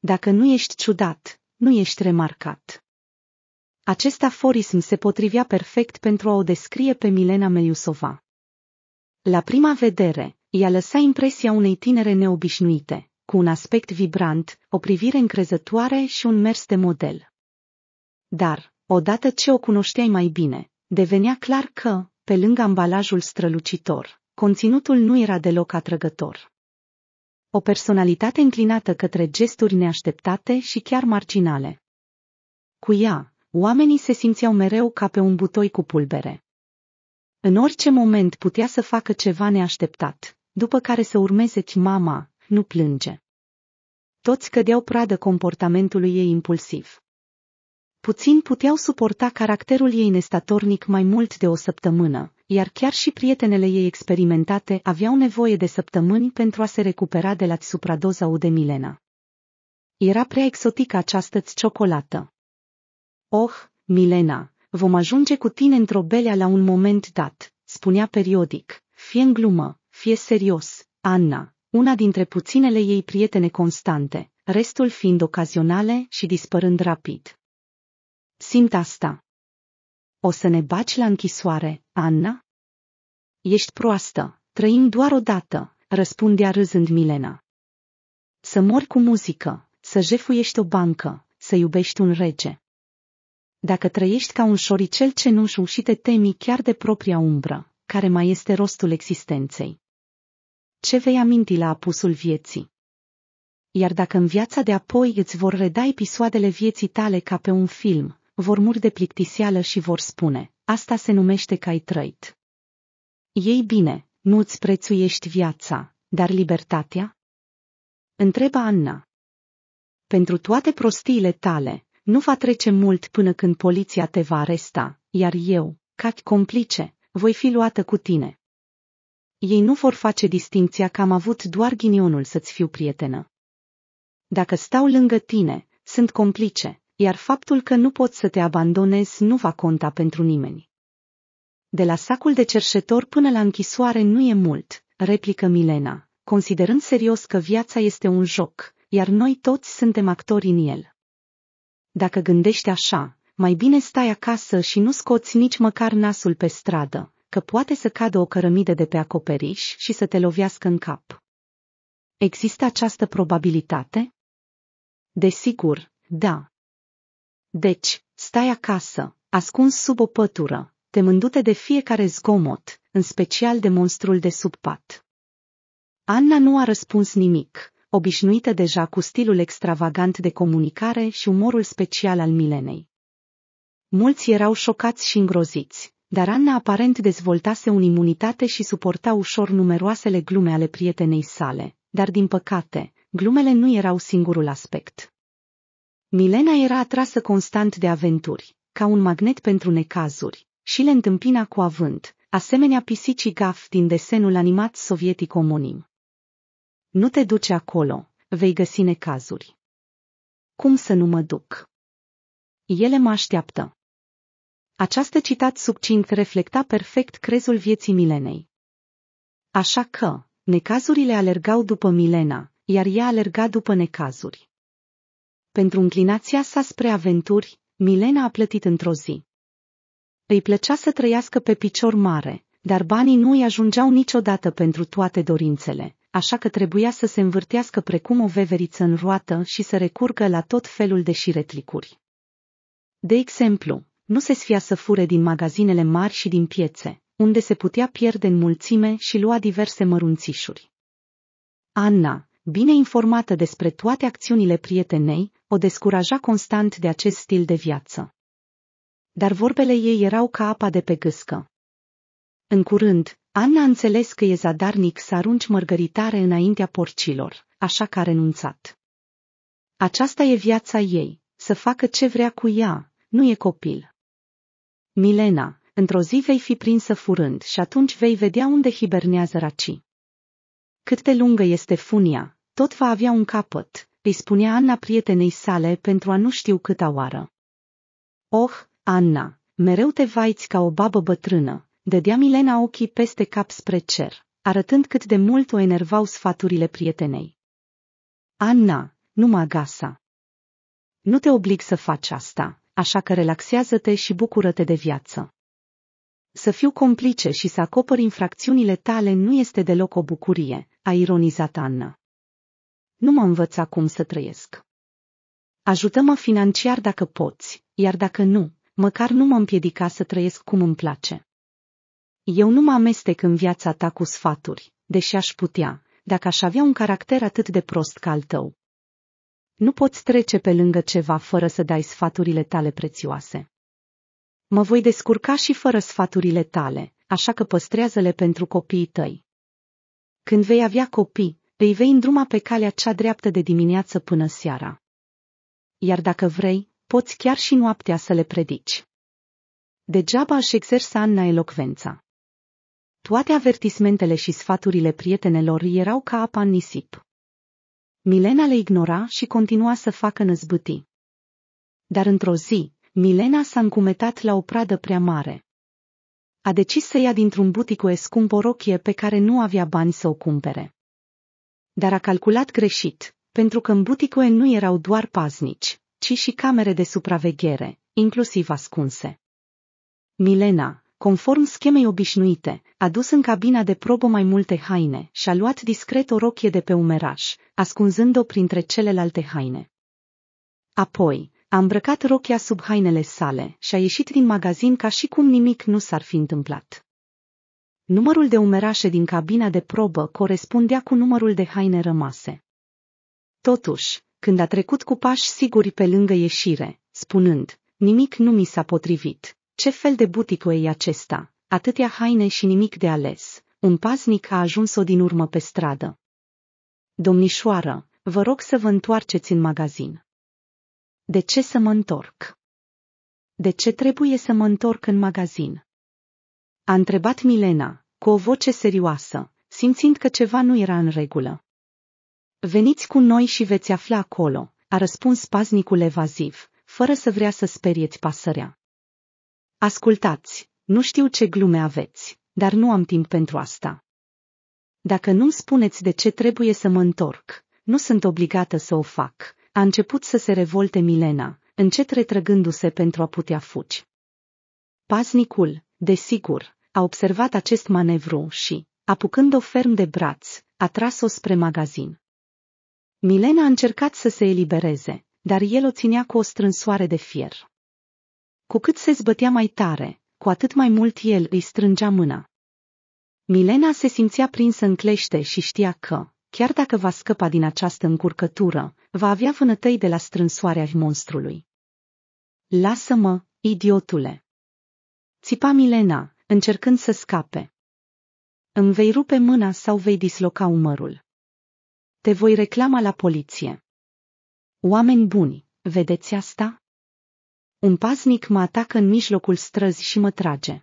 Dacă nu ești ciudat, nu ești remarcat. Acest aforism se potrivea perfect pentru a o descrie pe Milena Meliusova. La prima vedere, ea lăsa impresia unei tinere neobișnuite, cu un aspect vibrant, o privire încrezătoare și un mers de model. Dar, odată ce o cunoșteai mai bine, devenea clar că, pe lângă ambalajul strălucitor, conținutul nu era deloc atrăgător. O personalitate înclinată către gesturi neașteptate și chiar marginale. Cu ea, oamenii se simțeau mereu ca pe un butoi cu pulbere. În orice moment putea să facă ceva neașteptat, după care să urmeze mama, nu plânge. Toți cădeau pradă comportamentului ei impulsiv. Puțin puteau suporta caracterul ei nestatornic mai mult de o săptămână, iar chiar și prietenele ei experimentate aveau nevoie de săptămâni pentru a se recupera de la U de Milena. Era prea exotică această ciocolată. Oh, Milena, vom ajunge cu tine într-o belea la un moment dat, spunea periodic, fie în glumă, fie serios, Anna, una dintre puținele ei prietene constante, restul fiind ocazionale și dispărând rapid. Simt asta. O să ne baci la închisoare, Anna? Ești proastă, trăim doar o dată, răspundea râzând Milena. Să mori cu muzică, să jefuiești o bancă, să iubești un rege. Dacă trăiești ca un șoricel cenușu și te temi chiar de propria umbră, care mai este rostul existenței? Ce vei aminti la apusul vieții? Iar dacă în viața de apoi îți vor reda episoadele vieții tale ca pe un film, vor muri de plictiseală și vor spune, asta se numește că ai trăit. Ei bine, nu-ți prețuiești viața, dar libertatea? Întreba Anna. Pentru toate prostiile tale, nu va trece mult până când poliția te va aresta, iar eu, ca complice, voi fi luată cu tine. Ei nu vor face distinția că am avut doar ghinionul să-ți fiu prietenă. Dacă stau lângă tine, sunt complice, iar faptul că nu poți să te abandonezi nu va conta pentru nimeni. De la sacul de cerșetor până la închisoare nu e mult, replică Milena, considerând serios că viața este un joc, iar noi toți suntem actori în el. Dacă gândești așa, mai bine stai acasă și nu scoți nici măcar nasul pe stradă, că poate să cadă o cărămidă de pe acoperiș și să te lovească în cap. Există această probabilitate? Desigur, da, deci, stai acasă, ascuns sub o pătură, temându-te de fiecare zgomot, în special de monstrul de sub pat. Anna nu a răspuns nimic, obișnuită deja cu stilul extravagant de comunicare și umorul special al Milenei. Mulți erau șocați și îngroziți, dar Anna aparent dezvoltase un imunitate și suporta ușor numeroasele glume ale prietenei sale, dar din păcate, glumele nu erau singurul aspect. Milena era atrasă constant de aventuri, ca un magnet pentru necazuri, și le întâmpina cu avânt, asemenea pisicii gaf din desenul animat sovietic omonim. Nu te duce acolo, vei găsi necazuri. Cum să nu mă duc? Ele mă așteaptă. Această citat subcint reflecta perfect crezul vieții Milenei. Așa că, necazurile alergau după Milena, iar ea alerga după necazuri. Pentru înclinația sa spre aventuri, Milena a plătit într-o zi. Îi plăcea să trăiască pe picior mare, dar banii nu îi ajungeau niciodată pentru toate dorințele, așa că trebuia să se învârtească precum o veveriță în roată și să recurgă la tot felul de șiretlicuri. De exemplu, nu se sfia să fure din magazinele mari și din piețe, unde se putea pierde în mulțime și lua diverse mărunțișuri. Anna, bine informată despre toate acțiunile prietenei, o descuraja constant de acest stil de viață. Dar vorbele ei erau ca apa de pe gâscă. În curând, Anna a înțeles că e zadarnic să arunci mărgăritare înaintea porcilor, așa că a renunțat. Aceasta e viața ei, să facă ce vrea cu ea, nu e copil. Milena, într-o zi vei fi prinsă furând și atunci vei vedea unde hibernează racii. Cât de lungă este funia, tot va avea un capăt, îi spunea Anna prietenei sale pentru a nu știu câta oară. Oh, Anna, mereu te vaiți ca o babă bătrână, dădea Milena ochii peste cap spre cer, arătând cât de mult o enervau sfaturile prietenei. Anna, nu mă agasa. Nu te oblig să faci asta, așa că relaxează-te și bucură-te de viață. Să fiu complice și să acopăr infracțiunile tale nu este deloc o bucurie, a ironizat Anna nu mă învăța cum să trăiesc. Ajută-mă financiar dacă poți, iar dacă nu, măcar nu mă împiedica să trăiesc cum îmi place. Eu nu mă amestec în viața ta cu sfaturi, deși aș putea, dacă aș avea un caracter atât de prost ca al tău. Nu poți trece pe lângă ceva fără să dai sfaturile tale prețioase. Mă voi descurca și fără sfaturile tale, așa că păstrează-le pentru copiii tăi. Când vei avea copii, îi vei îndruma pe calea cea dreaptă de dimineață până seara. Iar dacă vrei, poți chiar și noaptea să le predici. Degeaba își exersa Anna elocvența. Toate avertismentele și sfaturile prietenelor erau ca apa în nisip. Milena le ignora și continua să facă năzbâti. Dar într-o zi, Milena s-a încumetat la o pradă prea mare. A decis să ia dintr-un butic o scump rochie pe care nu avea bani să o cumpere dar a calculat greșit, pentru că în buticoe nu erau doar paznici, ci și camere de supraveghere, inclusiv ascunse. Milena, conform schemei obișnuite, a dus în cabina de probă mai multe haine și a luat discret o rochie de pe umeraș, ascunzând-o printre celelalte haine. Apoi, a îmbrăcat rochia sub hainele sale și a ieșit din magazin ca și cum nimic nu s-ar fi întâmplat. Numărul de umerașe din cabina de probă corespundea cu numărul de haine rămase. Totuși, când a trecut cu pași siguri pe lângă ieșire, spunând, nimic nu mi s-a potrivit, ce fel de butică e acesta, atâtea haine și nimic de ales, un paznic a ajuns-o din urmă pe stradă. Domnișoară, vă rog să vă întoarceți în magazin. De ce să mă întorc? De ce trebuie să mă întorc în magazin? A întrebat Milena, cu o voce serioasă, simțind că ceva nu era în regulă. Veniți cu noi și veți afla acolo, a răspuns paznicul evaziv, fără să vrea să sperieți pasărea. Ascultați, nu știu ce glume aveți, dar nu am timp pentru asta. Dacă nu-mi spuneți de ce trebuie să mă întorc, nu sunt obligată să o fac. A început să se revolte Milena, încet retrăgându-se pentru a putea fugi. Paznicul, desigur, a observat acest manevru și, apucând-o ferm de braț, a tras-o spre magazin. Milena a încercat să se elibereze, dar el o ținea cu o strânsoare de fier. Cu cât se zbătea mai tare, cu atât mai mult el îi strângea mâna. Milena se simțea prinsă în clește și știa că, chiar dacă va scăpa din această încurcătură, va avea vânătăi de la strânsoarea monstrului. Lasă-mă, idiotule! Țipa Milena, încercând să scape. Îmi vei rupe mâna sau vei disloca umărul. Te voi reclama la poliție. Oameni buni, vedeți asta? Un paznic mă atacă în mijlocul străzii și mă trage.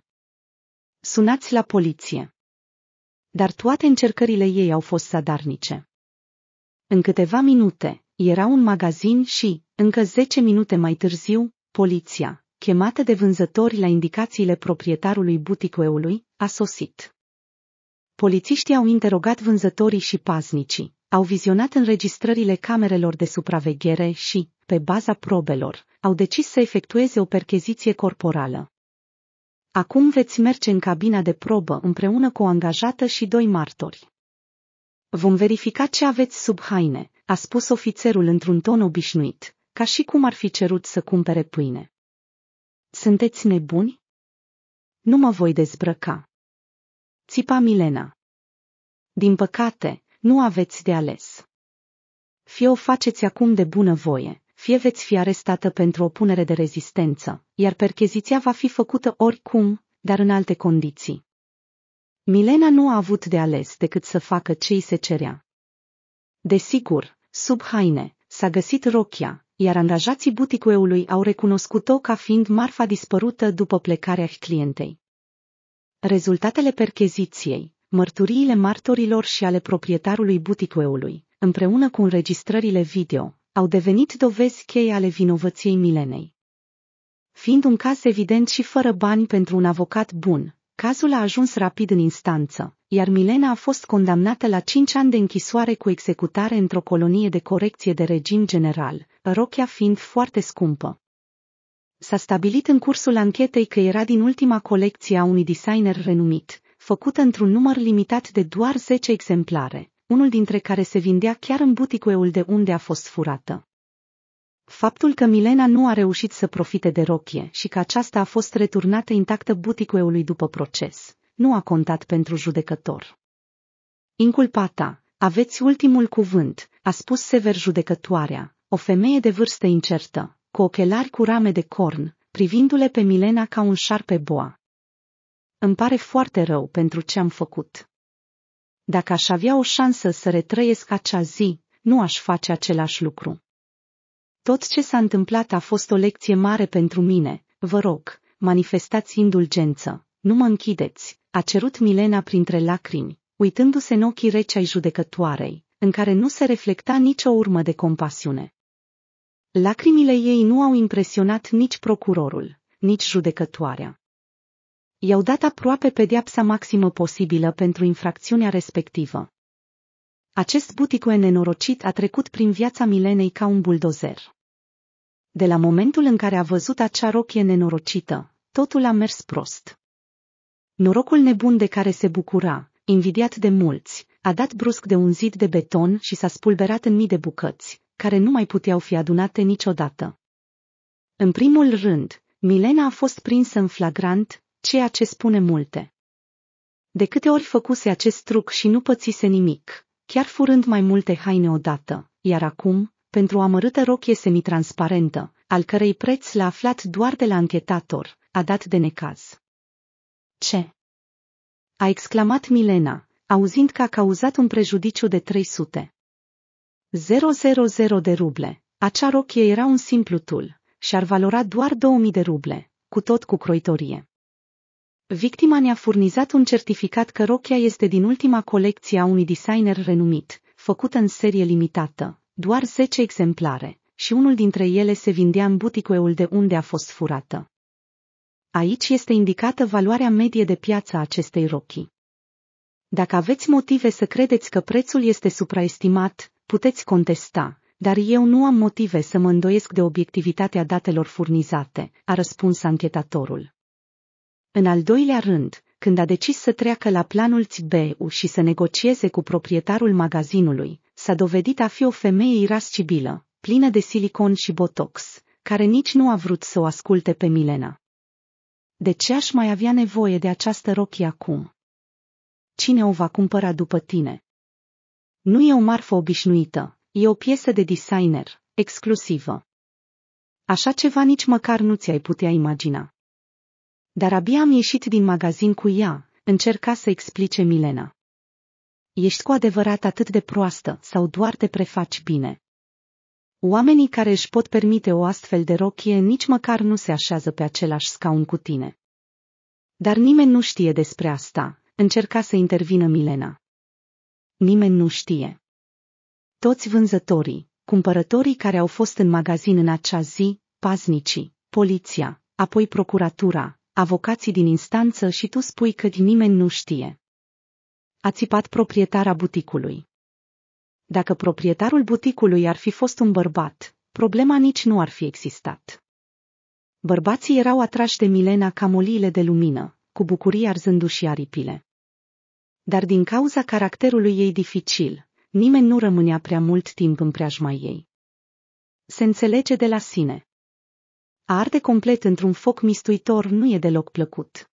Sunați la poliție. Dar toate încercările ei au fost sadarnice. În câteva minute, era un magazin și, încă zece minute mai târziu, poliția, chemată de vânzători la indicațiile proprietarului buticueului, a sosit. Polițiștii au interogat vânzătorii și paznicii, au vizionat înregistrările camerelor de supraveghere și, pe baza probelor, au decis să efectueze o percheziție corporală. Acum veți merge în cabina de probă împreună cu o angajată și doi martori. Vom verifica ce aveți sub haine, a spus ofițerul într-un ton obișnuit, ca și cum ar fi cerut să cumpere pâine. Sunteți nebuni? Nu mă voi dezbrăca. Țipa Milena. Din păcate, nu aveți de ales. Fie o faceți acum de bună voie, fie veți fi arestată pentru o punere de rezistență, iar percheziția va fi făcută oricum, dar în alte condiții. Milena nu a avut de ales decât să facă ce îi se cerea. Desigur, sub haine, s-a găsit rochia, iar angajații buticueului au recunoscut-o ca fiind marfa dispărută după plecarea clientei. Rezultatele percheziției, mărturiile martorilor și ale proprietarului buticueului, împreună cu înregistrările video, au devenit dovezi cheie ale vinovăției Milenei. Fiind un caz evident și fără bani pentru un avocat bun, Cazul a ajuns rapid în instanță, iar Milena a fost condamnată la 5 ani de închisoare cu executare într-o colonie de corecție de regim general, rochea fiind foarte scumpă. S-a stabilit în cursul anchetei că era din ultima colecție a unui designer renumit, făcută într-un număr limitat de doar 10 exemplare, unul dintre care se vindea chiar în buticueul de unde a fost furată. Faptul că Milena nu a reușit să profite de rochie și că aceasta a fost returnată intactă buticueului după proces, nu a contat pentru judecător. Inculpata, aveți ultimul cuvânt, a spus sever judecătoarea, o femeie de vârstă incertă, cu ochelari cu rame de corn, privindu-le pe Milena ca un șarpe boa. Îmi pare foarte rău pentru ce am făcut. Dacă aș avea o șansă să retrăiesc acea zi, nu aș face același lucru. Tot ce s-a întâmplat a fost o lecție mare pentru mine, vă rog, manifestați indulgență, nu mă închideți, a cerut Milena printre lacrimi, uitându-se în ochii reci ai judecătoarei, în care nu se reflecta nicio urmă de compasiune. Lacrimile ei nu au impresionat nici procurorul, nici judecătoarea. I-au dat aproape pediapsa maximă posibilă pentru infracțiunea respectivă. Acest buticoe nenorocit a trecut prin viața Milenei ca un buldozer. De la momentul în care a văzut acea rochie nenorocită, totul a mers prost. Norocul nebun de care se bucura, invidiat de mulți, a dat brusc de un zid de beton și s-a spulberat în mii de bucăți, care nu mai puteau fi adunate niciodată. În primul rând, Milena a fost prinsă în flagrant, ceea ce spune multe. De câte ori făcuse acest truc și nu pățise nimic, chiar furând mai multe haine odată, iar acum, pentru o amărâtă rochie semitransparentă, al cărei preț l-a aflat doar de la anchetator, a dat de necaz. Ce? A exclamat Milena, auzind că a cauzat un prejudiciu de 300. 000 de ruble. Acea rochie era un simplu tul și ar valora doar 2000 de ruble, cu tot cu croitorie. Victima ne-a furnizat un certificat că rochia este din ultima colecție a unui designer renumit, făcută în serie limitată, doar 10 exemplare, și unul dintre ele se vindea în buticoeul de unde a fost furată. Aici este indicată valoarea medie de piață a acestei rochii. Dacă aveți motive să credeți că prețul este supraestimat, puteți contesta, dar eu nu am motive să mă îndoiesc de obiectivitatea datelor furnizate, a răspuns anchetatorul. În al doilea rând, când a decis să treacă la planul Țibeu și să negocieze cu proprietarul magazinului, s-a dovedit a fi o femeie irascibilă, plină de silicon și botox, care nici nu a vrut să o asculte pe Milena. De ce aș mai avea nevoie de această rochie acum? Cine o va cumpăra după tine? Nu e o marfă obișnuită, e o piesă de designer, exclusivă. Așa ceva nici măcar nu ți-ai putea imagina. Dar abia am ieșit din magazin cu ea, încerca să explice Milena. Ești cu adevărat atât de proastă sau doar te prefaci bine? Oamenii care își pot permite o astfel de rochie nici măcar nu se așează pe același scaun cu tine. Dar nimeni nu știe despre asta, încerca să intervină Milena. Nimeni nu știe. Toți vânzătorii, cumpărătorii care au fost în magazin în acea zi, paznicii, poliția, apoi procuratura, avocații din instanță și tu spui că nimeni nu știe. A țipat proprietara buticului. Dacă proprietarul buticului ar fi fost un bărbat, problema nici nu ar fi existat. Bărbații erau atrași de Milena ca moliile de lumină, cu bucurie arzându-și aripile. Dar din cauza caracterului ei dificil, nimeni nu rămânea prea mult timp în preajma ei. Se înțelege de la sine a arde complet într-un foc mistuitor nu e deloc plăcut.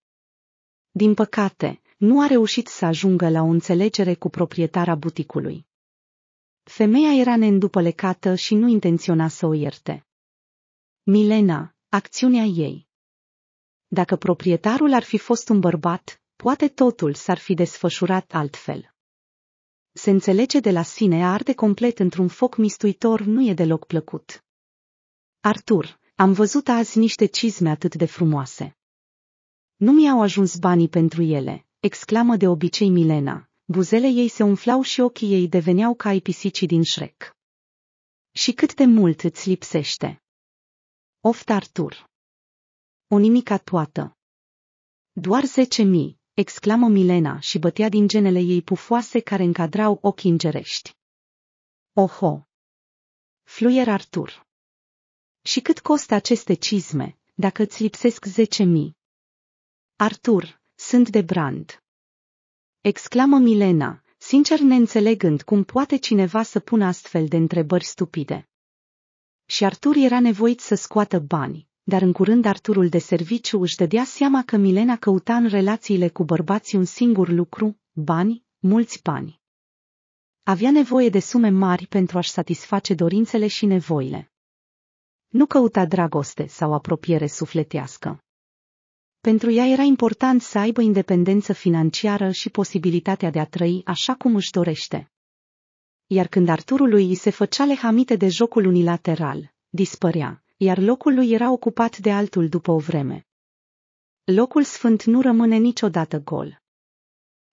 Din păcate, nu a reușit să ajungă la o înțelegere cu proprietara buticului. Femeia era neîndupălecată și nu intenționa să o ierte. Milena, acțiunea ei. Dacă proprietarul ar fi fost un bărbat, poate totul s-ar fi desfășurat altfel. Se înțelege de la sine arde complet într-un foc mistuitor nu e deloc plăcut. Artur, am văzut azi niște cizme atât de frumoase. Nu mi-au ajuns banii pentru ele, exclamă de obicei Milena. Buzele ei se umflau și ochii ei deveneau ca ai pisicii din șrec. Și cât de mult îți lipsește? Oft Artur. O nimica toată. Doar zece mii, exclamă Milena și bătea din genele ei pufoase care încadrau ochii îngerești. Oho! Fluier Artur. Și cât costă aceste cizme, dacă îți lipsesc zece mii? Artur, sunt de brand. Exclamă Milena, sincer neînțelegând cum poate cineva să pună astfel de întrebări stupide. Și Artur era nevoit să scoată bani, dar în curând Arturul de serviciu își dădea seama că Milena căuta în relațiile cu bărbații un singur lucru, bani, mulți bani. Avea nevoie de sume mari pentru a-și satisface dorințele și nevoile nu căuta dragoste sau apropiere sufletească. Pentru ea era important să aibă independență financiară și posibilitatea de a trăi așa cum își dorește. Iar când Arturului îi se făcea lehamite de jocul unilateral, dispărea, iar locul lui era ocupat de altul după o vreme. Locul sfânt nu rămâne niciodată gol.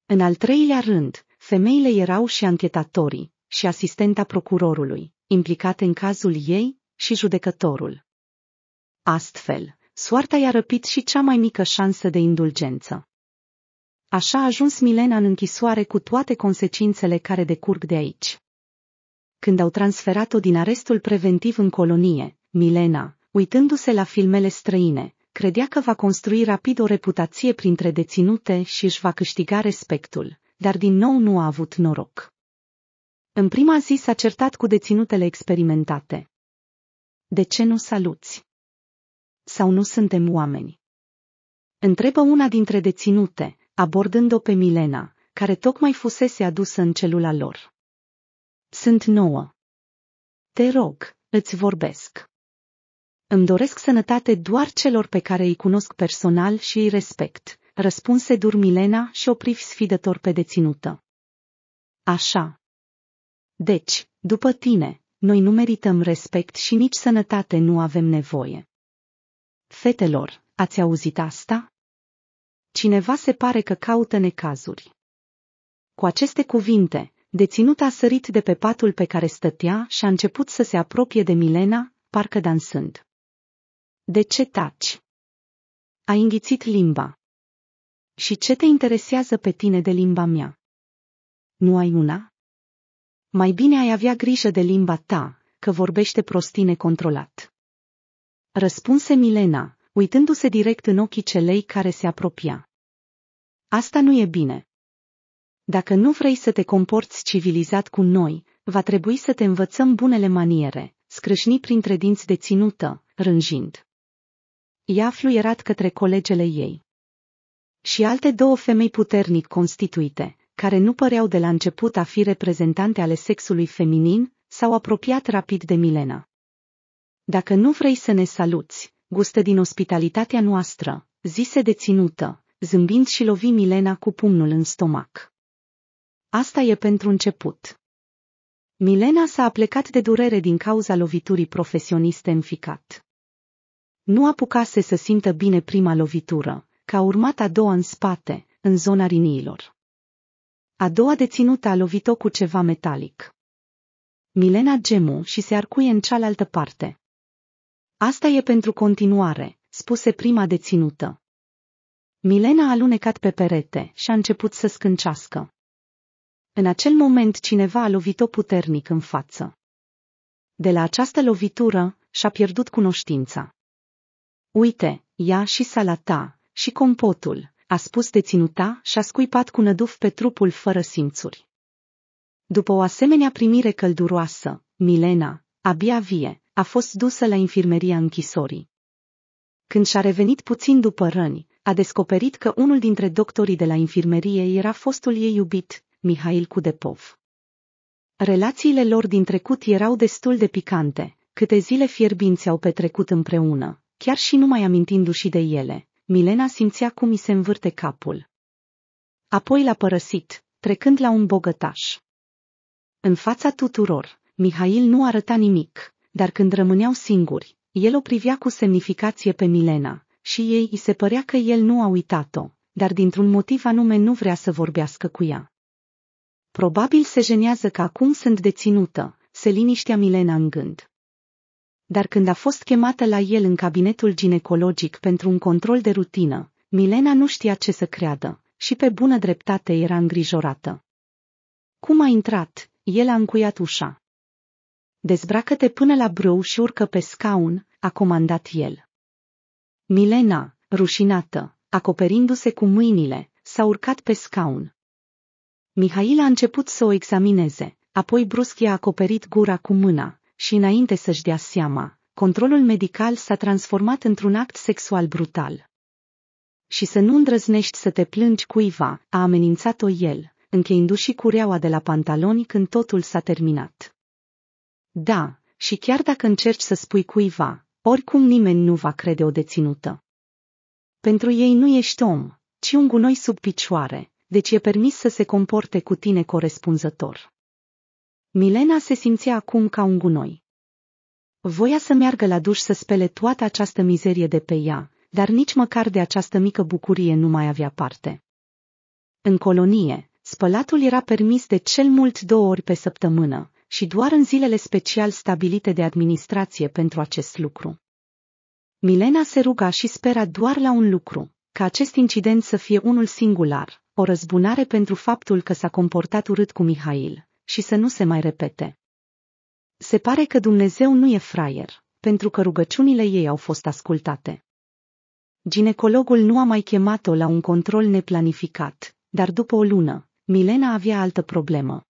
În al treilea rând, femeile erau și anchetatorii, și asistenta procurorului, implicate în cazul ei, și judecătorul. Astfel, soarta i-a răpit și cea mai mică șansă de indulgență. Așa a ajuns Milena în închisoare cu toate consecințele care decurg de aici. Când au transferat-o din arestul preventiv în colonie, Milena, uitându-se la filmele străine, credea că va construi rapid o reputație printre deținute și își va câștiga respectul, dar din nou nu a avut noroc. În prima zi s-a certat cu deținutele experimentate, de ce nu saluți? Sau nu suntem oameni? Întrebă una dintre deținute, abordând-o pe Milena, care tocmai fusese adusă în celula lor. Sunt nouă. Te rog, îți vorbesc. Îmi doresc sănătate doar celor pe care îi cunosc personal și îi respect, răspunse dur Milena și o privi sfidător pe deținută. Așa. Deci, după tine, noi nu merităm respect și nici sănătate nu avem nevoie. Fetelor, ați auzit asta? Cineva se pare că caută necazuri. Cu aceste cuvinte, deținuta a sărit de pe patul pe care stătea și a început să se apropie de Milena, parcă dansând. De ce taci? A înghițit limba. Și ce te interesează pe tine de limba mea? Nu ai una? Mai bine ai avea grijă de limba ta, că vorbește prostii necontrolat. Răspunse Milena, uitându-se direct în ochii celei care se apropia. Asta nu e bine. Dacă nu vrei să te comporți civilizat cu noi, va trebui să te învățăm bunele maniere, scrâșni printre dinți de ținută, rânjind. Ea fluierat către colegele ei. Și alte două femei puternic constituite, care nu păreau de la început a fi reprezentante ale sexului feminin, s-au apropiat rapid de Milena. Dacă nu vrei să ne saluți, gustă din ospitalitatea noastră, zise deținută, zâmbind și lovi Milena cu pumnul în stomac. Asta e pentru început. Milena s-a aplecat de durere din cauza loviturii profesioniste în ficat. Nu apucase să simtă bine prima lovitură, ca urmat a doua în spate, în zona riniilor. A doua deținută a lovit-o cu ceva metalic. Milena gemu și se arcuie în cealaltă parte. Asta e pentru continuare, spuse prima deținută. Milena a alunecat pe perete și a început să scâncească. În acel moment cineva a lovit-o puternic în față. De la această lovitură și-a pierdut cunoștința. Uite, ea și salata, și compotul, a spus deținuta și a scuipat cu năduf pe trupul fără simțuri. După o asemenea primire călduroasă, Milena, abia vie, a fost dusă la infirmeria închisorii. Când și-a revenit puțin după răni, a descoperit că unul dintre doctorii de la infirmerie era fostul ei iubit, Mihail Cudepov. Relațiile lor din trecut erau destul de picante, câte zile fierbinți au petrecut împreună, chiar și numai amintindu-și de ele, Milena simțea cum i se învârte capul. Apoi l-a părăsit, trecând la un bogătaș. În fața tuturor, Mihail nu arăta nimic, dar când rămâneau singuri, el o privea cu semnificație pe Milena și ei îi se părea că el nu a uitat-o, dar dintr-un motiv anume nu vrea să vorbească cu ea. Probabil se jenează că acum sunt deținută, se liniștea Milena în gând. Dar când a fost chemată la el în cabinetul ginecologic pentru un control de rutină, Milena nu știa ce să creadă și pe bună dreptate era îngrijorată. Cum a intrat, el a încuiat ușa. Dezbracă-te până la brâu și urcă pe scaun, a comandat el. Milena, rușinată, acoperindu-se cu mâinile, s-a urcat pe scaun. Mihail a început să o examineze, apoi brusc i-a acoperit gura cu mâna, și înainte să-și dea seama, controlul medical s-a transformat într-un act sexual brutal. Și să nu îndrăznești să te plângi cuiva, a amenințat-o el, încheindu-și cureaua de la pantaloni când totul s-a terminat. Da, și chiar dacă încerci să spui cuiva, oricum nimeni nu va crede o deținută. Pentru ei nu ești om, ci un gunoi sub picioare, deci e permis să se comporte cu tine corespunzător. Milena se simțea acum ca un gunoi. Voia să meargă la duș să spele toată această mizerie de pe ea, dar nici măcar de această mică bucurie nu mai avea parte. În colonie, spălatul era permis de cel mult două ori pe săptămână și doar în zilele special stabilite de administrație pentru acest lucru. Milena se ruga și spera doar la un lucru, ca acest incident să fie unul singular, o răzbunare pentru faptul că s-a comportat urât cu Mihail, și să nu se mai repete. Se pare că Dumnezeu nu e fraier, pentru că rugăciunile ei au fost ascultate. Ginecologul nu a mai chemat-o la un control neplanificat, dar după o lună, Milena avea altă problemă.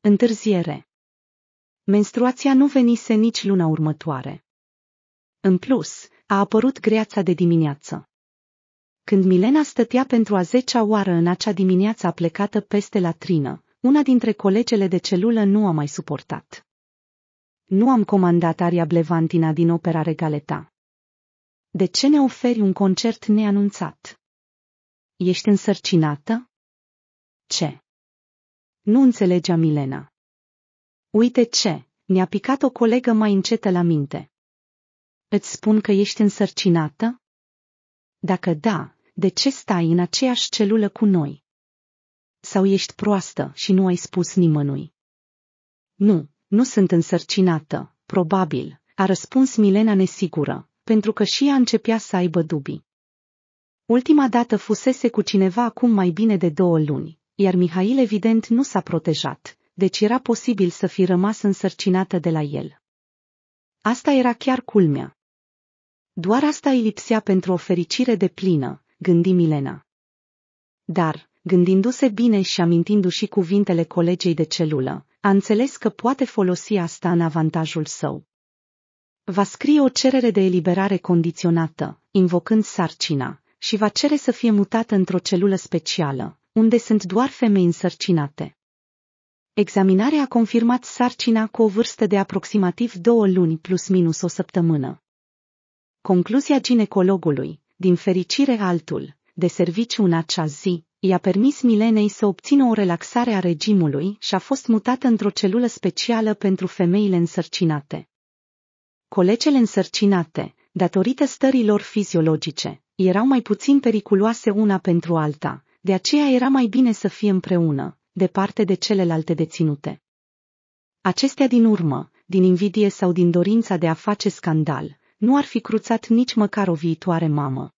Întârziere. Menstruația nu venise nici luna următoare. În plus, a apărut greața de dimineață. Când Milena stătea pentru a zecea oară în acea dimineață plecată peste latrină, una dintre colegele de celulă nu a mai suportat. Nu am comandat aria Blevantina din opera Regaleta. De ce ne oferi un concert neanunțat? Ești însărcinată? Ce? Nu înțelegea Milena. Uite ce, ne-a picat o colegă mai încetă la minte. Îți spun că ești însărcinată? Dacă da, de ce stai în aceeași celulă cu noi? sau ești proastă și nu ai spus nimănui. Nu, nu sunt însărcinată, probabil, a răspuns Milena nesigură, pentru că și ea începea să aibă dubii. Ultima dată fusese cu cineva acum mai bine de două luni, iar Mihail evident nu s-a protejat, deci era posibil să fi rămas însărcinată de la el. Asta era chiar culmea. Doar asta îi lipsea pentru o fericire de plină, gândi Milena. Dar, Gândindu-se bine și amintindu-și cuvintele colegei de celulă, a înțeles că poate folosi asta în avantajul său. Va scrie o cerere de eliberare condiționată, invocând sarcina, și va cere să fie mutată într-o celulă specială, unde sunt doar femei însărcinate. Examinarea a confirmat sarcina cu o vârstă de aproximativ două luni plus minus o săptămână. Concluzia ginecologului, din fericire altul, de serviciu în acea zi, i-a permis Milenei să obțină o relaxare a regimului și a fost mutată într-o celulă specială pentru femeile însărcinate. Colegele însărcinate, datorită stărilor fiziologice, erau mai puțin periculoase una pentru alta, de aceea era mai bine să fie împreună, departe de celelalte deținute. Acestea din urmă, din invidie sau din dorința de a face scandal, nu ar fi cruțat nici măcar o viitoare mamă.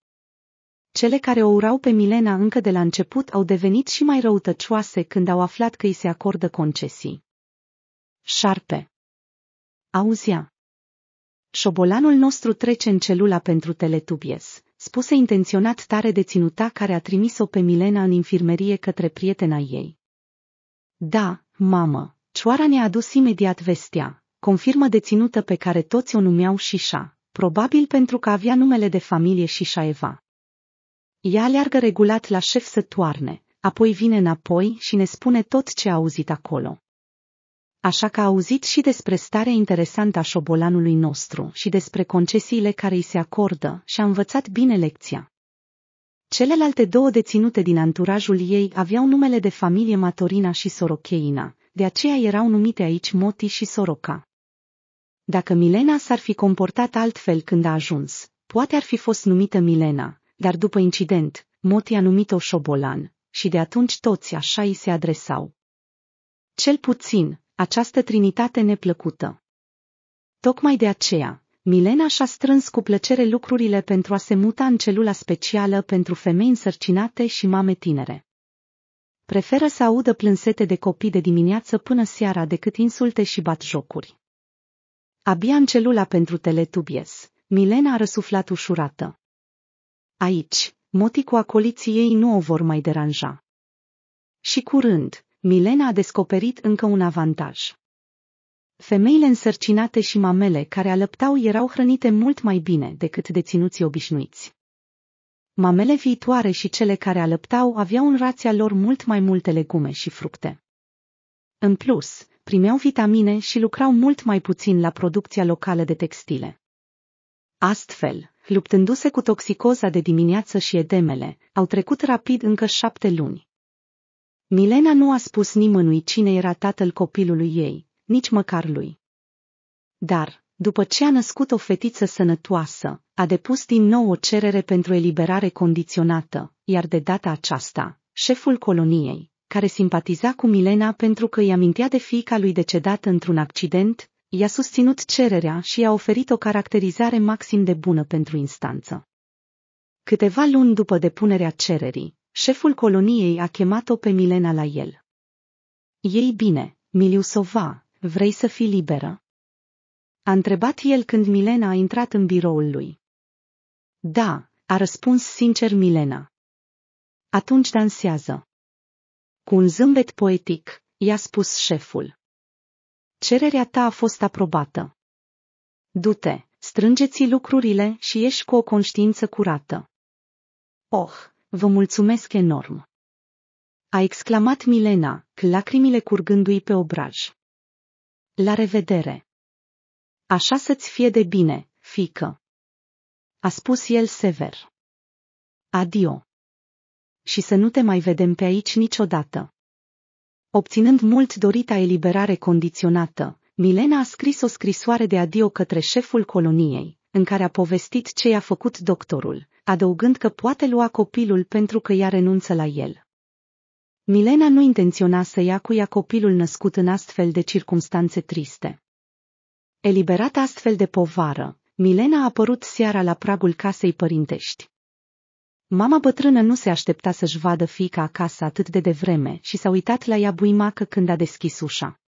Cele care o urau pe Milena încă de la început au devenit și mai răutăcioase când au aflat că îi se acordă concesii. Șarpe. Auzia. Șobolanul nostru trece în celula pentru teletubies, spuse intenționat tare de ținuta care a trimis-o pe Milena în infirmerie către prietena ei. Da, mamă, cioara ne-a adus imediat vestea, confirmă deținută pe care toți o numeau Șișa, probabil pentru că avea numele de familie șișa eva. Ea leargă regulat la șef să toarne, apoi vine înapoi și ne spune tot ce a auzit acolo. Așa că a auzit și despre starea interesantă a șobolanului nostru și despre concesiile care îi se acordă și a învățat bine lecția. Celelalte două deținute din anturajul ei aveau numele de familie Matorina și Sorocheina, de aceea erau numite aici Moti și Soroca. Dacă Milena s-ar fi comportat altfel când a ajuns, poate ar fi fost numită Milena, dar după incident, Moti a numit-o șobolan și de atunci toți așa îi se adresau. Cel puțin, această trinitate neplăcută. Tocmai de aceea, Milena și-a strâns cu plăcere lucrurile pentru a se muta în celula specială pentru femei însărcinate și mame tinere. Preferă să audă plânsete de copii de dimineață până seara decât insulte și batjocuri. Abia în celula pentru teletubies, Milena a răsuflat ușurată. Aici, motii cu acoliții ei nu o vor mai deranja. Și curând, Milena a descoperit încă un avantaj. Femeile însărcinate și mamele care alăptau erau hrănite mult mai bine decât deținuții obișnuiți. Mamele viitoare și cele care alăptau aveau în rația lor mult mai multe legume și fructe. În plus, primeau vitamine și lucrau mult mai puțin la producția locală de textile. Astfel, luptându-se cu toxicoza de dimineață și edemele, au trecut rapid încă șapte luni. Milena nu a spus nimănui cine era tatăl copilului ei, nici măcar lui. Dar, după ce a născut o fetiță sănătoasă, a depus din nou o cerere pentru eliberare condiționată, iar de data aceasta, șeful coloniei, care simpatiza cu Milena pentru că îi amintea de fiica lui decedată într-un accident, i-a susținut cererea și i-a oferit o caracterizare maxim de bună pentru instanță. Câteva luni după depunerea cererii, șeful coloniei a chemat-o pe Milena la el. Ei bine, Miliusova, vrei să fii liberă? A întrebat el când Milena a intrat în biroul lui. Da, a răspuns sincer Milena. Atunci dansează. Cu un zâmbet poetic, i-a spus șeful. Cererea ta a fost aprobată. Du-te, strângeți lucrurile și ieși cu o conștiință curată. Oh, vă mulțumesc enorm! A exclamat Milena, lacrimile curgându-i pe obraj. La revedere! Așa să-ți fie de bine, fică! A spus el sever. Adio! Și să nu te mai vedem pe aici niciodată. Obținând mult dorita eliberare condiționată, Milena a scris o scrisoare de adio către șeful coloniei, în care a povestit ce i-a făcut doctorul, adăugând că poate lua copilul pentru că ea renunță la el. Milena nu intenționa să ia cu ea copilul născut în astfel de circumstanțe triste. Eliberată astfel de povară, Milena a apărut seara la pragul casei părintești. Mama bătrână nu se aștepta să-și vadă fica acasă atât de devreme și s-a uitat la ea buimacă când a deschis ușa.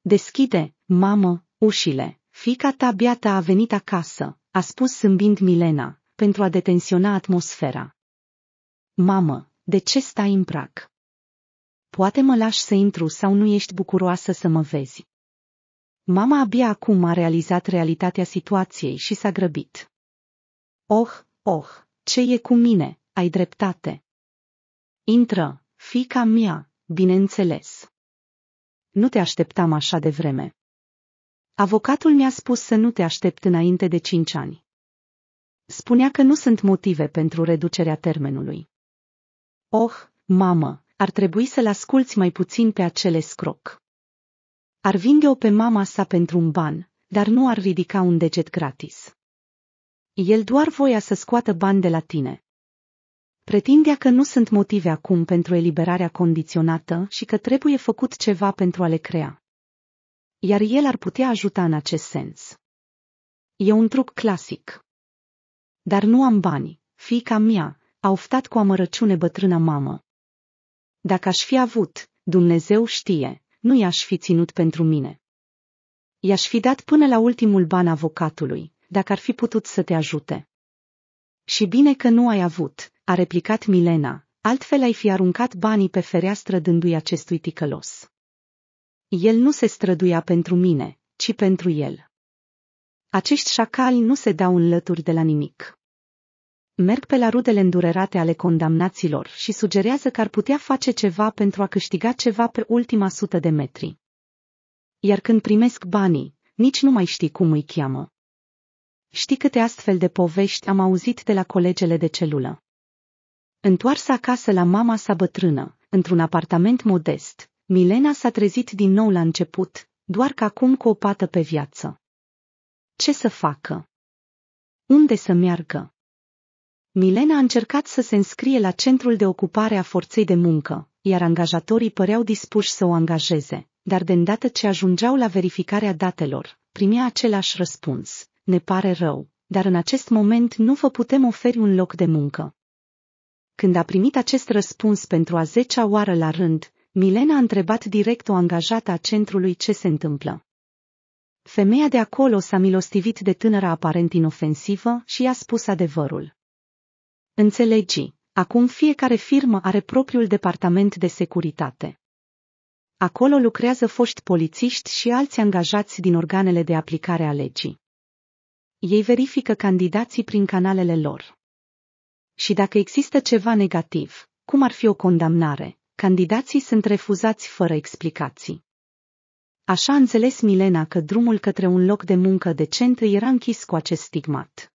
Deschide, mamă, ușile, fica ta biată a venit acasă, a spus zâmbind Milena, pentru a detensiona atmosfera. Mamă, de ce stai în prag? Poate mă lași să intru sau nu ești bucuroasă să mă vezi. Mama abia acum a realizat realitatea situației și s-a grăbit. Oh, oh, ce e cu mine? Ai dreptate. Intră, fica mea, bineînțeles. Nu te așteptam așa de vreme. Avocatul mi-a spus să nu te aștept înainte de cinci ani. Spunea că nu sunt motive pentru reducerea termenului. Oh, mamă, ar trebui să-l asculți mai puțin pe acele scroc. Ar vinde-o pe mama sa pentru un ban, dar nu ar ridica un deget gratis. El doar voia să scoată bani de la tine. Pretindea că nu sunt motive acum pentru eliberarea condiționată și că trebuie făcut ceva pentru a le crea. Iar el ar putea ajuta în acest sens. E un truc clasic. Dar nu am bani, fiica mea, a oftat cu amărăciune bătrâna mamă. Dacă aș fi avut, Dumnezeu știe, nu i-aș fi ținut pentru mine. I-aș fi dat până la ultimul ban avocatului, dacă ar fi putut să te ajute. Și bine că nu ai avut, a replicat Milena, altfel ai fi aruncat banii pe fereastră dându-i acestui ticălos. El nu se străduia pentru mine, ci pentru el. Acești șacali nu se dau în lături de la nimic. Merg pe la rudele îndurerate ale condamnaților și sugerează că ar putea face ceva pentru a câștiga ceva pe ultima sută de metri. Iar când primesc banii, nici nu mai știi cum îi cheamă. Știi câte astfel de povești am auzit de la colegele de celulă. Întoarsă acasă la mama sa bătrână, într-un apartament modest, Milena s-a trezit din nou la început, doar că acum cu o pată pe viață. Ce să facă? Unde să meargă? Milena a încercat să se înscrie la centrul de ocupare a forței de muncă, iar angajatorii păreau dispuși să o angajeze, dar de îndată ce ajungeau la verificarea datelor, primea același răspuns ne pare rău, dar în acest moment nu vă putem oferi un loc de muncă. Când a primit acest răspuns pentru a zecea oară la rând, Milena a întrebat direct o angajată a centrului ce se întâmplă. Femeia de acolo s-a milostivit de tânăra aparent inofensivă și i-a spus adevărul. Înțelegi, acum fiecare firmă are propriul departament de securitate. Acolo lucrează foști polițiști și alți angajați din organele de aplicare a legii. Ei verifică candidații prin canalele lor. Și dacă există ceva negativ, cum ar fi o condamnare, candidații sunt refuzați fără explicații. Așa a înțeles Milena că drumul către un loc de muncă decent îi era închis cu acest stigmat.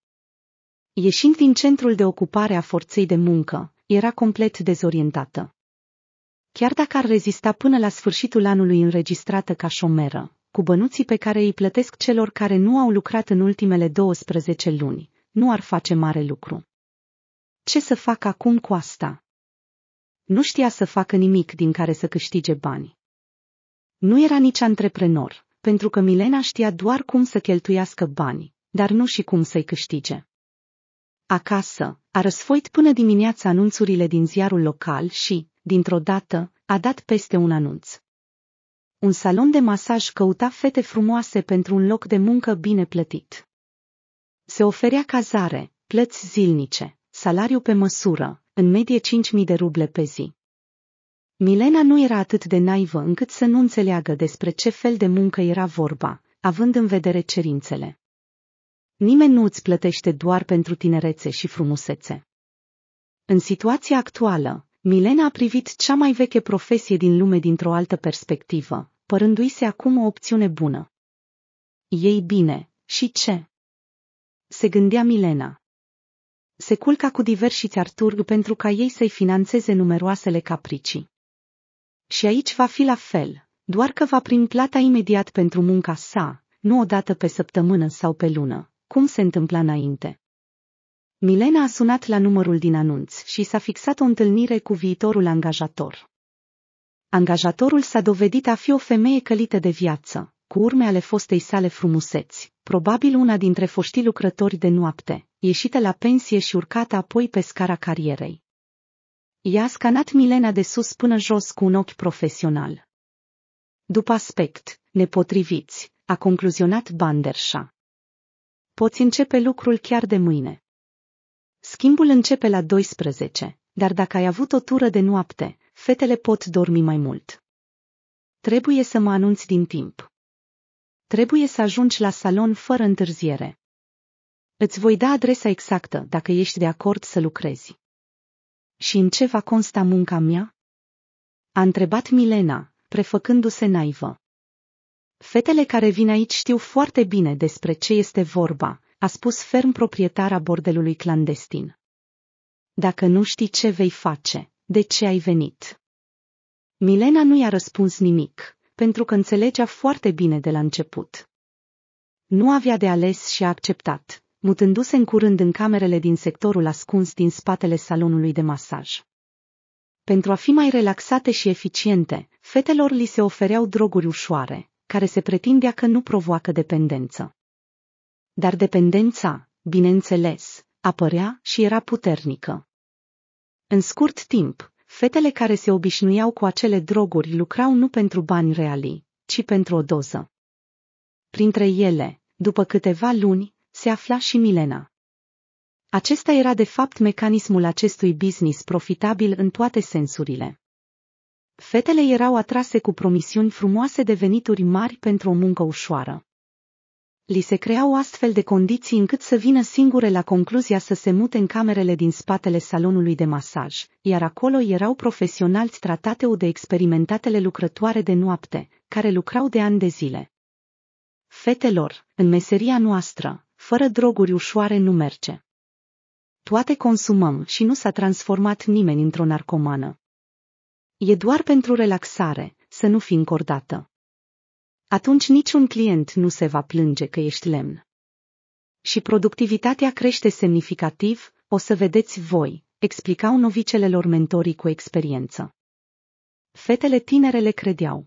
Ieșind din centrul de ocupare a forței de muncă, era complet dezorientată. Chiar dacă ar rezista până la sfârșitul anului înregistrată ca șomeră, cu bănuții pe care îi plătesc celor care nu au lucrat în ultimele 12 luni, nu ar face mare lucru. Ce să fac acum cu asta? Nu știa să facă nimic din care să câștige bani. Nu era nici antreprenor, pentru că Milena știa doar cum să cheltuiască bani, dar nu și cum să-i câștige. Acasă, a răsfoit până dimineața anunțurile din ziarul local și, dintr-o dată, a dat peste un anunț un salon de masaj căuta fete frumoase pentru un loc de muncă bine plătit. Se oferea cazare, plăți zilnice, salariu pe măsură, în medie 5.000 de ruble pe zi. Milena nu era atât de naivă încât să nu înțeleagă despre ce fel de muncă era vorba, având în vedere cerințele. Nimeni nu îți plătește doar pentru tinerețe și frumusețe. În situația actuală, Milena a privit cea mai veche profesie din lume dintr-o altă perspectivă, părându-i-se acum o opțiune bună. Ei bine, și ce? Se gândea Milena. Se culca cu diversi arturg pentru ca ei să-i financeze numeroasele capricii. Și aici va fi la fel, doar că va primi plata imediat pentru munca sa, nu odată pe săptămână sau pe lună, cum se întâmpla înainte. Milena a sunat la numărul din anunț și s-a fixat o întâlnire cu viitorul angajator. Angajatorul s-a dovedit a fi o femeie călită de viață, cu urme ale fostei sale frumuseți, probabil una dintre foștii lucrători de noapte, ieșită la pensie și urcată apoi pe scara carierei. Ea a scanat Milena de sus până jos cu un ochi profesional. După aspect, nepotriviți, a concluzionat Banderșa. Poți începe lucrul chiar de mâine. Schimbul începe la 12, dar dacă ai avut o tură de noapte, fetele pot dormi mai mult. Trebuie să mă anunți din timp. Trebuie să ajungi la salon fără întârziere. Îți voi da adresa exactă dacă ești de acord să lucrezi. Și în ce va consta munca mea? A întrebat Milena, prefăcându-se naivă. Fetele care vin aici știu foarte bine despre ce este vorba, a spus ferm proprietara bordelului clandestin. Dacă nu știi ce vei face, de ce ai venit? Milena nu i-a răspuns nimic, pentru că înțelegea foarte bine de la început. Nu avea de ales și a acceptat, mutându-se în curând în camerele din sectorul ascuns din spatele salonului de masaj. Pentru a fi mai relaxate și eficiente, fetelor li se ofereau droguri ușoare, care se pretindea că nu provoacă dependență. Dar dependența, bineînțeles, apărea și era puternică. În scurt timp, fetele care se obișnuiau cu acele droguri lucrau nu pentru bani reali, ci pentru o doză. Printre ele, după câteva luni, se afla și Milena. Acesta era de fapt mecanismul acestui business profitabil în toate sensurile. Fetele erau atrase cu promisiuni frumoase de venituri mari pentru o muncă ușoară li se creau astfel de condiții încât să vină singure la concluzia să se mute în camerele din spatele salonului de masaj, iar acolo erau profesionali tratate de experimentatele lucrătoare de noapte, care lucrau de ani de zile. Fetelor, în meseria noastră, fără droguri ușoare nu merge. Toate consumăm și nu s-a transformat nimeni într-o narcomană. E doar pentru relaxare, să nu fi încordată atunci niciun client nu se va plânge că ești lemn. Și productivitatea crește semnificativ, o să vedeți voi, explicau novicelelor mentorii cu experiență. Fetele tinere le credeau.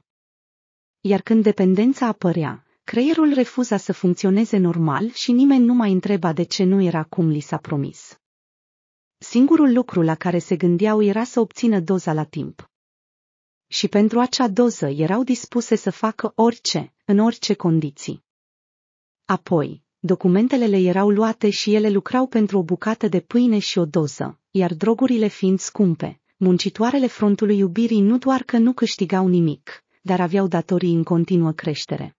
Iar când dependența apărea, creierul refuza să funcționeze normal și nimeni nu mai întreba de ce nu era cum li s-a promis. Singurul lucru la care se gândeau era să obțină doza la timp și pentru acea doză erau dispuse să facă orice, în orice condiții. Apoi, documentele le erau luate și ele lucrau pentru o bucată de pâine și o doză, iar drogurile fiind scumpe, muncitoarele frontului iubirii nu doar că nu câștigau nimic, dar aveau datorii în continuă creștere.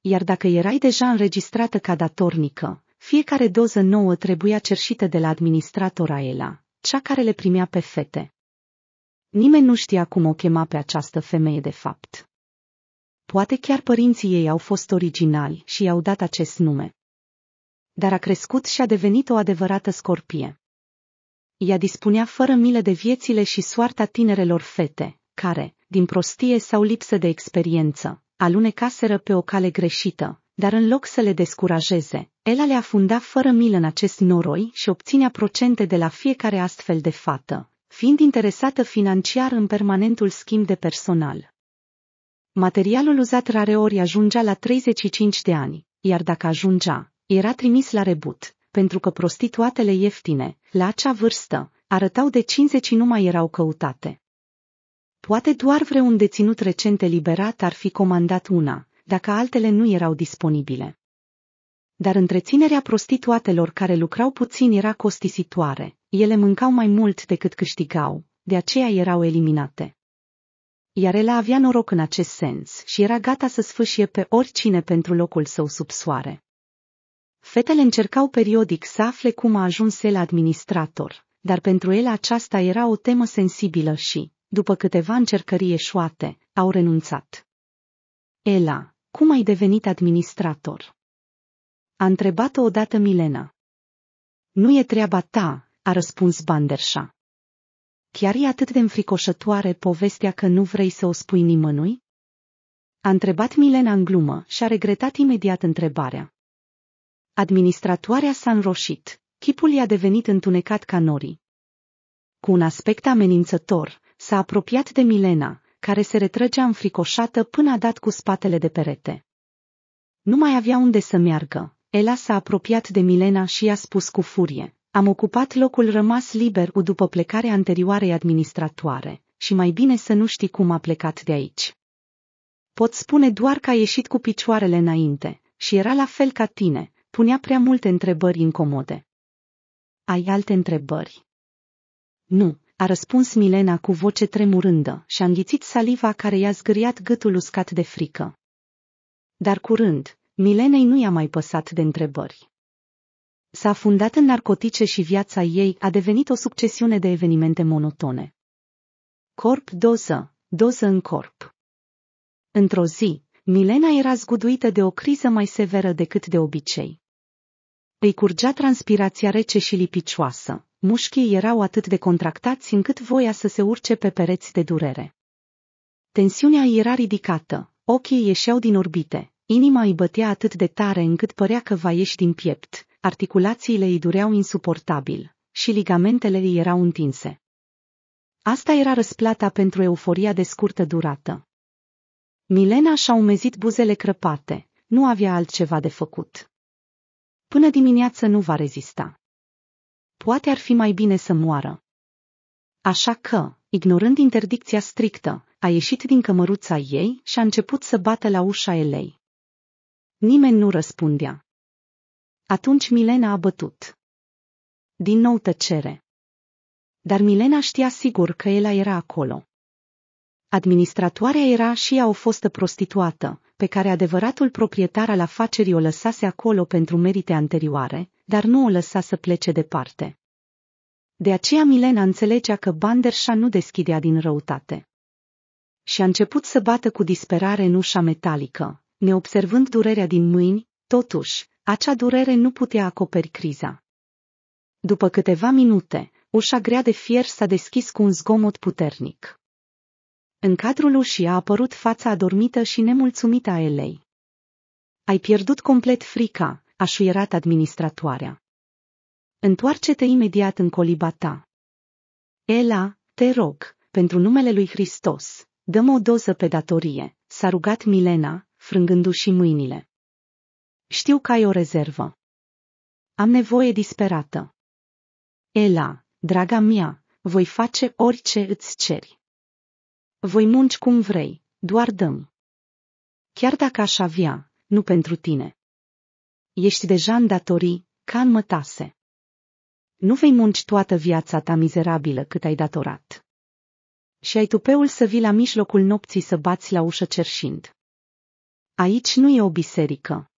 Iar dacă erai deja înregistrată ca datornică, fiecare doză nouă trebuia cerșită de la administratora Ela, cea care le primea pe fete. Nimeni nu știa cum o chema pe această femeie de fapt. Poate chiar părinții ei au fost originali și i-au dat acest nume. Dar a crescut și a devenit o adevărată scorpie. Ea dispunea fără milă de viețile și soarta tinerelor fete, care, din prostie sau lipsă de experiență, alunecaseră pe o cale greșită, dar în loc să le descurajeze, Ela le afunda fără milă în acest noroi și obținea procente de la fiecare astfel de fată, fiind interesată financiar în permanentul schimb de personal. Materialul uzat rareori ajungea la 35 de ani, iar dacă ajungea, era trimis la rebut, pentru că prostituatele ieftine, la acea vârstă, arătau de 50 nu mai erau căutate. Poate doar vreun deținut recent eliberat ar fi comandat una, dacă altele nu erau disponibile. Dar întreținerea prostituatelor care lucrau puțin era costisitoare, ele mâncau mai mult decât câștigau, de aceea erau eliminate. Iar el avea noroc în acest sens și era gata să sfâșie pe oricine pentru locul său sub soare. Fetele încercau periodic să afle cum a ajuns el administrator, dar pentru el aceasta era o temă sensibilă și, după câteva încercări eșuate, au renunțat. Ela, cum ai devenit administrator? A întrebat-o odată Milena. Nu e treaba ta, a răspuns Banderșa. Chiar e atât de înfricoșătoare povestea că nu vrei să o spui nimănui? A întrebat Milena în glumă și a regretat imediat întrebarea. Administratoarea s-a înroșit, chipul i-a devenit întunecat ca norii. Cu un aspect amenințător, s-a apropiat de Milena, care se retrăgea înfricoșată până a dat cu spatele de perete. Nu mai avea unde să meargă, Ela s-a apropiat de Milena și i-a spus cu furie. Am ocupat locul rămas liber după plecarea anterioarei administratoare și mai bine să nu știi cum a plecat de aici. Pot spune doar că a ieșit cu picioarele înainte și era la fel ca tine, punea prea multe întrebări incomode. Ai alte întrebări? Nu, a răspuns Milena cu voce tremurândă și a înghițit saliva care i-a zgâriat gâtul uscat de frică. Dar curând, Milenei nu i-a mai păsat de întrebări. S-a fundat în narcotice și viața ei a devenit o succesiune de evenimente monotone. Corp doză, doză în corp. Într-o zi, Milena era zguduită de o criză mai severă decât de obicei. Îi curgea transpirația rece și lipicioasă, mușchii erau atât de contractați încât voia să se urce pe pereți de durere. Tensiunea era ridicată, ochii ieșeau din orbite, Inima îi bătea atât de tare încât părea că va ieși din piept, articulațiile îi dureau insuportabil și ligamentele îi erau întinse. Asta era răsplata pentru euforia de scurtă durată. Milena și-a umezit buzele crăpate, nu avea altceva de făcut. Până dimineață nu va rezista. Poate ar fi mai bine să moară. Așa că, ignorând interdicția strictă, a ieșit din cămăruța ei și a început să bată la ușa Elei. Nimeni nu răspundea. Atunci Milena a bătut. Din nou tăcere. Dar Milena știa sigur că Ela era acolo. Administratoarea era și ea o fostă prostituată, pe care adevăratul proprietar al afacerii o lăsase acolo pentru merite anterioare, dar nu o lăsa să plece departe. De aceea Milena înțelegea că Banderșa nu deschidea din răutate. Și a început să bată cu disperare în ușa metalică, neobservând durerea din mâini, totuși, acea durere nu putea acoperi criza. După câteva minute, ușa grea de fier s-a deschis cu un zgomot puternic. În cadrul ușii a apărut fața adormită și nemulțumită a Elei. Ai pierdut complet frica, a șuierat administratoarea. Întoarce-te imediat în coliba ta. Ela, te rog, pentru numele lui Hristos, dăm o doză pe datorie, s-a rugat Milena, frângându-și mâinile. Știu că ai o rezervă. Am nevoie disperată. Ela, draga mea, voi face orice îți ceri. Voi munci cum vrei, doar dăm. Chiar dacă aș avea, nu pentru tine. Ești deja în datorii, ca în mătase. Nu vei munci toată viața ta mizerabilă cât ai datorat. Și ai tupeul să vii la mijlocul nopții să bați la ușă cerșind. Aici nu e o biserică.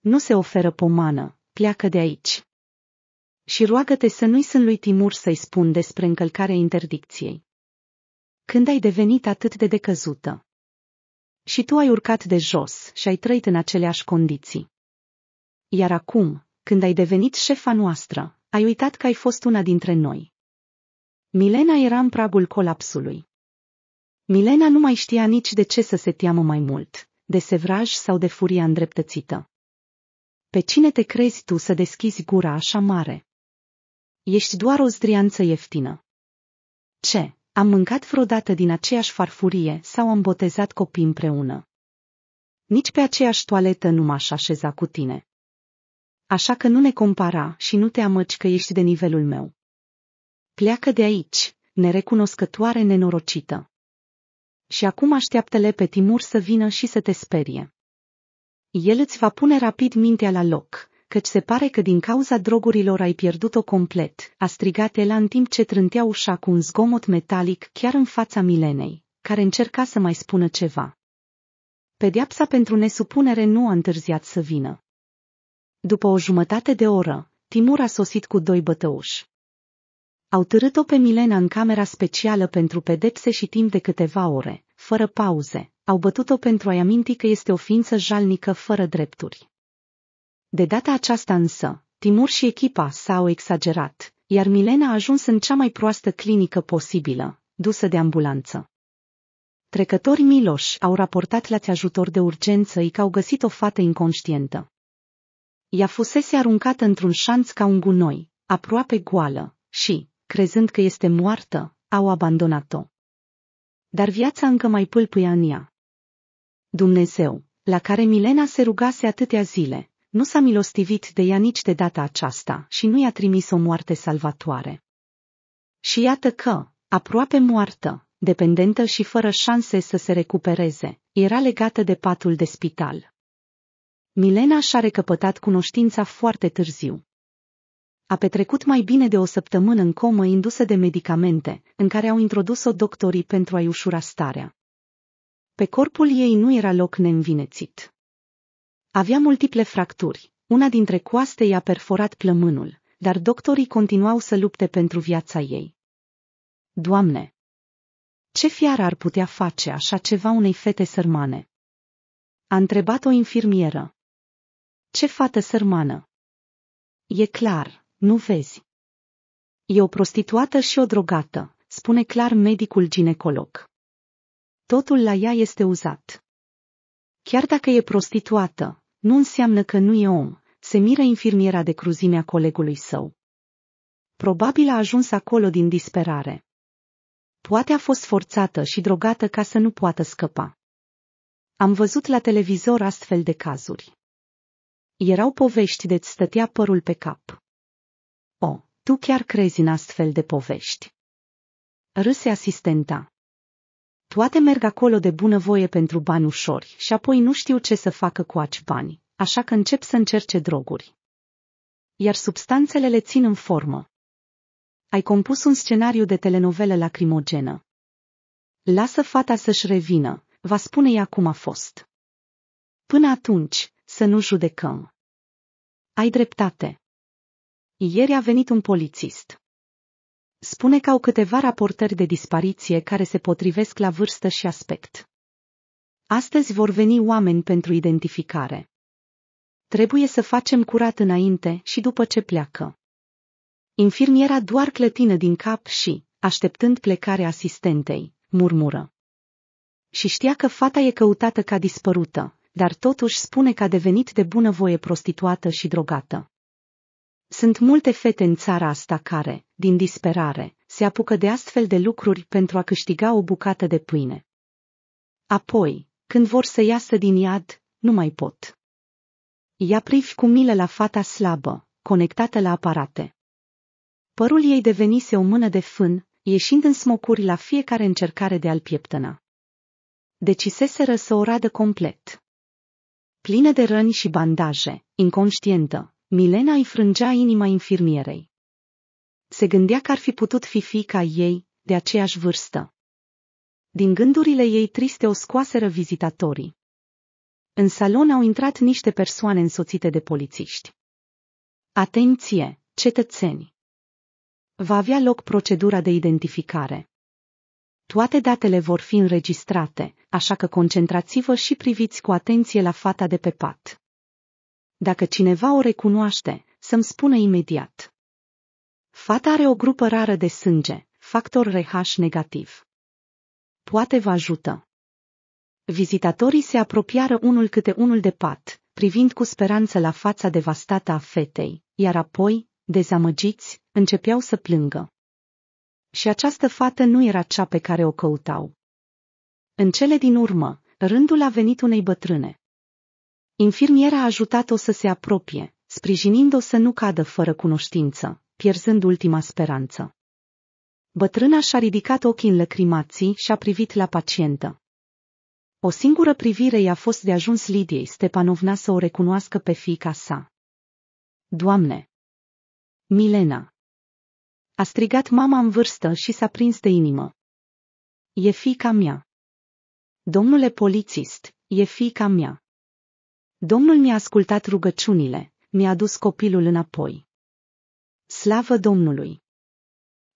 Nu se oferă pomană, pleacă de aici. Și roagă-te să nu-i sunt lui Timur să-i spun despre încălcarea interdicției. Când ai devenit atât de decăzută. Și tu ai urcat de jos și ai trăit în aceleași condiții. Iar acum, când ai devenit șefa noastră, ai uitat că ai fost una dintre noi. Milena era în pragul colapsului. Milena nu mai știa nici de ce să se teamă mai mult, de sevraj sau de furia îndreptățită. Pe cine te crezi tu să deschizi gura așa mare? Ești doar o zdrianță ieftină. Ce? Am mâncat vreodată din aceeași farfurie sau am botezat copii împreună. Nici pe aceeași toaletă nu m-aș așeza cu tine. Așa că nu ne compara și nu te amăci că ești de nivelul meu. Pleacă de aici, nerecunoscătoare nenorocită și acum așteaptă-le pe Timur să vină și să te sperie. El îți va pune rapid mintea la loc, căci se pare că din cauza drogurilor ai pierdut-o complet, a strigat Ela în timp ce trântea ușa cu un zgomot metalic chiar în fața Milenei, care încerca să mai spună ceva. Pedeapsa pentru nesupunere nu a întârziat să vină. După o jumătate de oră, Timur a sosit cu doi bătăuși. Au târât-o pe Milena în camera specială pentru pedepse și timp de câteva ore, fără pauze, au bătut-o pentru a-i aminti că este o ființă jalnică fără drepturi. De data aceasta însă, Timur și echipa s-au exagerat, iar Milena a ajuns în cea mai proastă clinică posibilă, dusă de ambulanță. Trecători Miloș au raportat la ajutor de urgență că au găsit o fată inconștientă. Ea fusese aruncată într-un șanț ca un gunoi, aproape goală, și, crezând că este moartă, au abandonat-o. Dar viața încă mai pâlpâia în ea. Dumnezeu, la care Milena se rugase atâtea zile, nu s-a milostivit de ea nici de data aceasta și nu i-a trimis o moarte salvatoare. Și iată că, aproape moartă, dependentă și fără șanse să se recupereze, era legată de patul de spital. Milena și-a recăpătat cunoștința foarte târziu. A petrecut mai bine de o săptămână în comă indusă de medicamente, în care au introdus-o doctorii pentru a-i ușura starea. Pe corpul ei nu era loc neînvinețit. Avea multiple fracturi, una dintre coaste i-a perforat plămânul, dar doctorii continuau să lupte pentru viața ei. Doamne! Ce fiar ar putea face așa ceva unei fete sărmane? A întrebat o infirmieră. Ce fată sărmană? E clar, nu vezi. E o prostituată și o drogată, spune clar medicul ginecolog. Totul la ea este uzat. Chiar dacă e prostituată, nu înseamnă că nu e om, se miră infirmiera de cruzimea colegului său. Probabil a ajuns acolo din disperare. Poate a fost forțată și drogată ca să nu poată scăpa. Am văzut la televizor astfel de cazuri. Erau povești de-ți stătea părul pe cap. O, tu chiar crezi în astfel de povești? Râse asistenta. Toate merg acolo de bunăvoie pentru bani ușori și apoi nu știu ce să facă cu aci bani, așa că încep să încerce droguri. Iar substanțele le țin în formă. Ai compus un scenariu de telenovelă lacrimogenă. Lasă fata să-și revină, va spune ea cum a fost. Până atunci, să nu judecăm. Ai dreptate. Ieri a venit un polițist. Spune că au câteva raportări de dispariție care se potrivesc la vârstă și aspect. Astăzi vor veni oameni pentru identificare. Trebuie să facem curat înainte și după ce pleacă. Infirmiera doar clătină din cap și, așteptând plecarea asistentei, murmură. Și știa că fata e căutată ca dispărută, dar totuși spune că a devenit de bunăvoie prostituată și drogată. Sunt multe fete în țara asta care, din disperare, se apucă de astfel de lucruri pentru a câștiga o bucată de pâine. Apoi, când vor să iasă din iad, nu mai pot. Ia privi cu milă la fata slabă, conectată la aparate. Părul ei devenise o mână de fân, ieșind în smocuri la fiecare încercare de a-l pieptăna. Deciseseră să o radă complet. Plină de răni și bandaje, inconștientă, Milena îi frângea inima infirmierei. Se gândea că ar fi putut fi fica ei, de aceeași vârstă. Din gândurile ei triste o scoaseră vizitatorii. În salon au intrat niște persoane însoțite de polițiști. Atenție, cetățeni! Va avea loc procedura de identificare. Toate datele vor fi înregistrate, așa că concentrați-vă și priviți cu atenție la fata de pe pat. Dacă cineva o recunoaște, să-mi spună imediat. Fata are o grupă rară de sânge, factor RH negativ. Poate vă ajută. Vizitatorii se apropiară unul câte unul de pat, privind cu speranță la fața devastată a fetei, iar apoi, dezamăgiți, începeau să plângă. Și această fată nu era cea pe care o căutau. În cele din urmă, rândul a venit unei bătrâne. Infirmiera a ajutat-o să se apropie, sprijinind-o să nu cadă fără cunoștință, pierzând ultima speranță. Bătrâna și-a ridicat ochii în lăcrimații și a privit la pacientă. O singură privire i-a fost de ajuns Lidiei Stepanovna să o recunoască pe fiica sa. Doamne! Milena! A strigat mama în vârstă și s-a prins de inimă. E fiica mea! Domnule polițist, e fiica mea! Domnul mi-a ascultat rugăciunile, mi-a dus copilul înapoi. Slavă Domnului!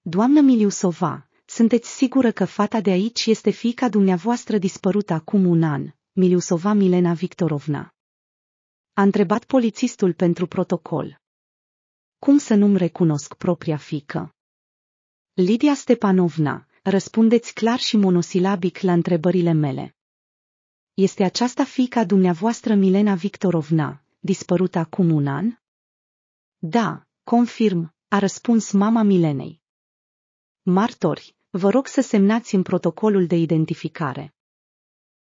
Doamnă Miliusova, sunteți sigură că fata de aici este fiica dumneavoastră dispărută acum un an, Miliusova Milena Victorovna. A întrebat polițistul pentru protocol. Cum să nu-mi recunosc propria fică? Lidia Stepanovna, răspundeți clar și monosilabic la întrebările mele. Este aceasta fica dumneavoastră Milena Victorovna, dispărută acum un an? Da, confirm, a răspuns mama Milenei. Martori, vă rog să semnați în protocolul de identificare.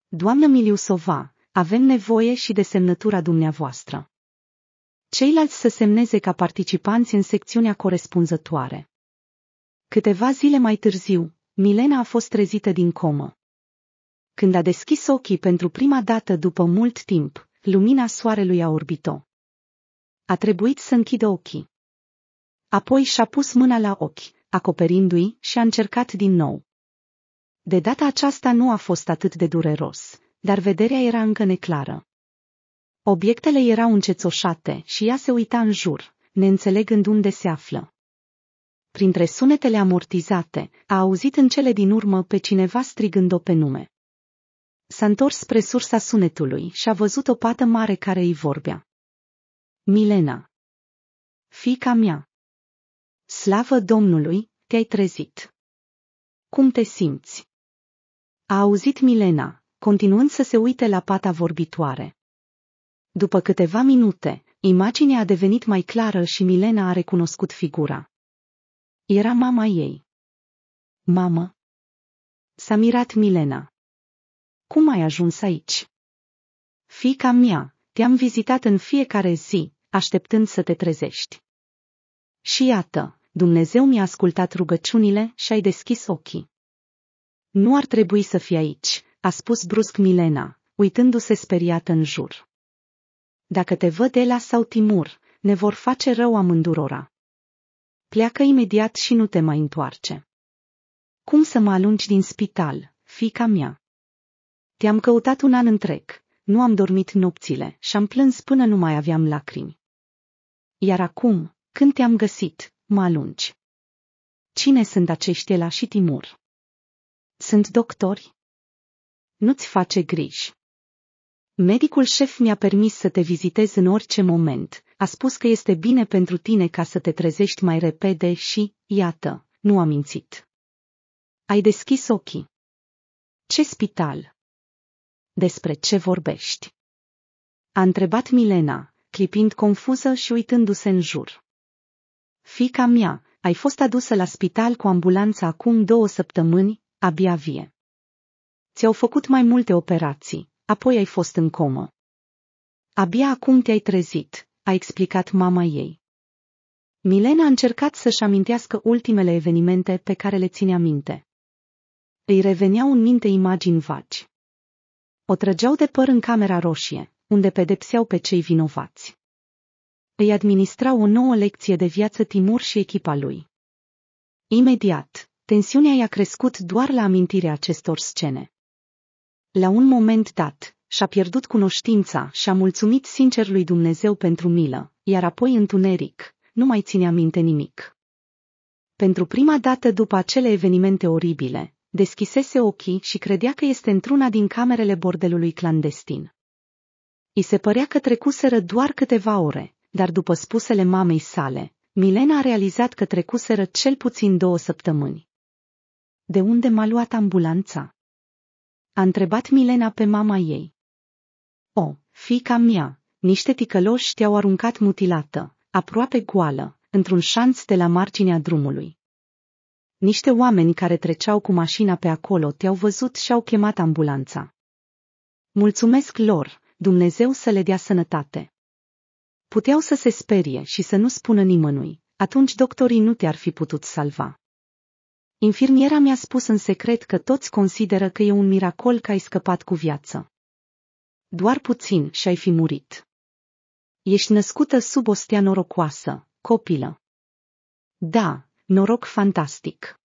Doamnă Miliusova, avem nevoie și de semnătura dumneavoastră. Ceilalți să semneze ca participanți în secțiunea corespunzătoare. Câteva zile mai târziu, Milena a fost trezită din comă. Când a deschis ochii pentru prima dată după mult timp, lumina soarelui a orbit-o. A trebuit să închidă ochii. Apoi și-a pus mâna la ochi, acoperindu-i și a încercat din nou. De data aceasta nu a fost atât de dureros, dar vederea era încă neclară. Obiectele erau încețoșate și ea se uita în jur, neînțelegând unde se află. Printre sunetele amortizate, a auzit în cele din urmă pe cineva strigând-o pe nume. S-a întors spre sursa sunetului și a văzut o pată mare care îi vorbea. Milena. Fica mea. Slavă Domnului, te-ai trezit. Cum te simți? A auzit Milena, continuând să se uite la pata vorbitoare. După câteva minute, imaginea a devenit mai clară și Milena a recunoscut figura. Era mama ei. Mamă? S-a mirat Milena. Cum ai ajuns aici? Fica mea, te-am vizitat în fiecare zi, așteptând să te trezești. Și iată, Dumnezeu mi-a ascultat rugăciunile și ai deschis ochii. Nu ar trebui să fii aici, a spus brusc Milena, uitându-se speriată în jur. Dacă te văd Ela sau Timur, ne vor face rău amândurora. Pleacă imediat și nu te mai întoarce. Cum să mă alungi din spital, fica mea? Te-am căutat un an întreg, nu am dormit nopțile și am plâns până nu mai aveam lacrimi. Iar acum, când te-am găsit, mă alungi. Cine sunt acești la și Timur? Sunt doctori? Nu-ți face griji. Medicul șef mi-a permis să te vizitez în orice moment, a spus că este bine pentru tine ca să te trezești mai repede și, iată, nu a mințit. Ai deschis ochii. Ce spital? despre ce vorbești? A întrebat Milena, clipind confuză și uitându-se în jur. Fica mea, ai fost adusă la spital cu ambulanța acum două săptămâni, abia vie. Ți-au făcut mai multe operații, apoi ai fost în comă. Abia acum te-ai trezit, a explicat mama ei. Milena a încercat să-și amintească ultimele evenimente pe care le ținea minte. Îi reveneau în minte imagini vaci. O trăgeau de păr în camera roșie, unde pedepseau pe cei vinovați. Îi administrau o nouă lecție de viață Timur și echipa lui. Imediat, tensiunea i-a crescut doar la amintirea acestor scene. La un moment dat, și-a pierdut cunoștința și a mulțumit sincer lui Dumnezeu pentru milă, iar apoi întuneric, nu mai ținea minte nimic. Pentru prima dată după acele evenimente oribile, Deschisese ochii și credea că este într-una din camerele bordelului clandestin. I se părea că trecuseră doar câteva ore, dar după spusele mamei sale, Milena a realizat că trecuseră cel puțin două săptămâni. De unde m-a luat ambulanța? A întrebat Milena pe mama ei. O, fica mea, niște ticăloși te-au aruncat mutilată, aproape goală, într-un șanț de la marginea drumului. Niște oameni care treceau cu mașina pe acolo te-au văzut și au chemat ambulanța. Mulțumesc lor, Dumnezeu să le dea sănătate. Puteau să se sperie și să nu spună nimănui, atunci doctorii nu te-ar fi putut salva. Infirmiera mi-a spus în secret că toți consideră că e un miracol că ai scăpat cu viață. Doar puțin și ai fi murit. Ești născută sub o stea norocoasă, copilă. Da, noroc fantastic.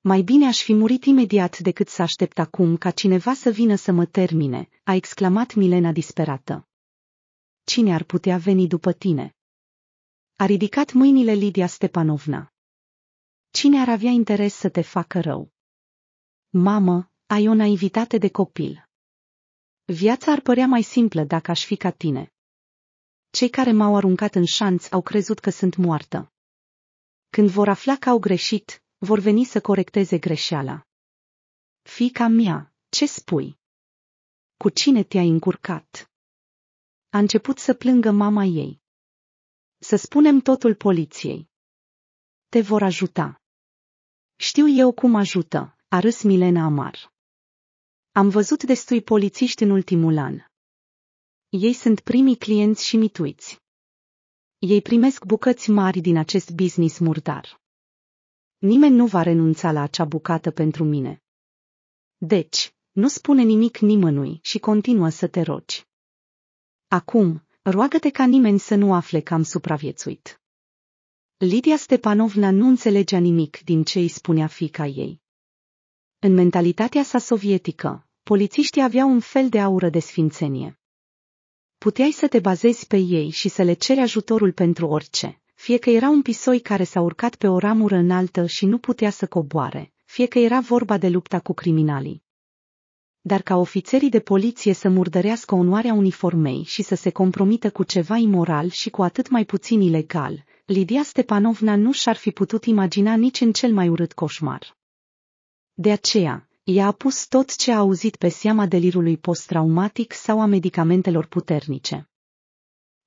Mai bine aș fi murit imediat decât să aștept acum ca cineva să vină să mă termine, a exclamat Milena disperată. Cine ar putea veni după tine? A ridicat mâinile Lidia Stepanovna. Cine ar avea interes să te facă rău? Mamă, ai o naivitate de copil. Viața ar părea mai simplă dacă aș fi ca tine. Cei care m-au aruncat în șanț au crezut că sunt moartă. Când vor afla că au greșit, vor veni să corecteze greșeala. Fica mea, ce spui? Cu cine te-ai încurcat? A început să plângă mama ei. Să spunem totul poliției. Te vor ajuta. Știu eu cum ajută, a râs Milena amar. Am văzut destui polițiști în ultimul an. Ei sunt primii clienți și mituiți ei primesc bucăți mari din acest business murdar. Nimeni nu va renunța la acea bucată pentru mine. Deci, nu spune nimic nimănui și continuă să te rogi. Acum, roagă-te ca nimeni să nu afle că am supraviețuit. Lidia Stepanovna nu înțelegea nimic din ce îi spunea fica ei. În mentalitatea sa sovietică, polițiștii aveau un fel de aură de sfințenie puteai să te bazezi pe ei și să le ceri ajutorul pentru orice, fie că era un pisoi care s-a urcat pe o ramură înaltă și nu putea să coboare, fie că era vorba de lupta cu criminalii. Dar ca ofițerii de poliție să murdărească onoarea uniformei și să se compromită cu ceva imoral și cu atât mai puțin ilegal, Lidia Stepanovna nu și-ar fi putut imagina nici în cel mai urât coșmar. De aceea, i-a pus tot ce a auzit pe seama delirului post-traumatic sau a medicamentelor puternice.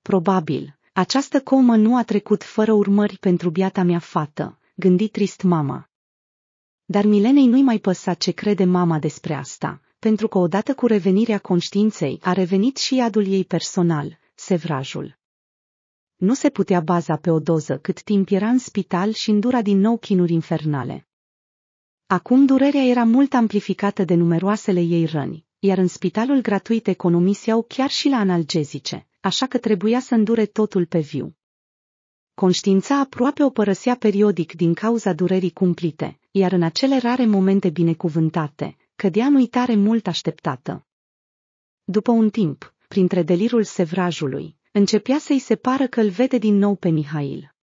Probabil, această comă nu a trecut fără urmări pentru biata mea fată, gândi trist mama. Dar Milenei nu-i mai păsa ce crede mama despre asta, pentru că odată cu revenirea conștiinței a revenit și iadul ei personal, sevrajul. Nu se putea baza pe o doză cât timp era în spital și îndura din nou chinuri infernale. Acum durerea era mult amplificată de numeroasele ei răni, iar în spitalul gratuit economiseau chiar și la analgezice, așa că trebuia să îndure totul pe viu. Conștiința aproape o părăsea periodic din cauza durerii cumplite, iar în acele rare momente binecuvântate, cădea în uitare mult așteptată. După un timp, printre delirul sevrajului, începea să-i se pară că îl vede din nou pe Mihail.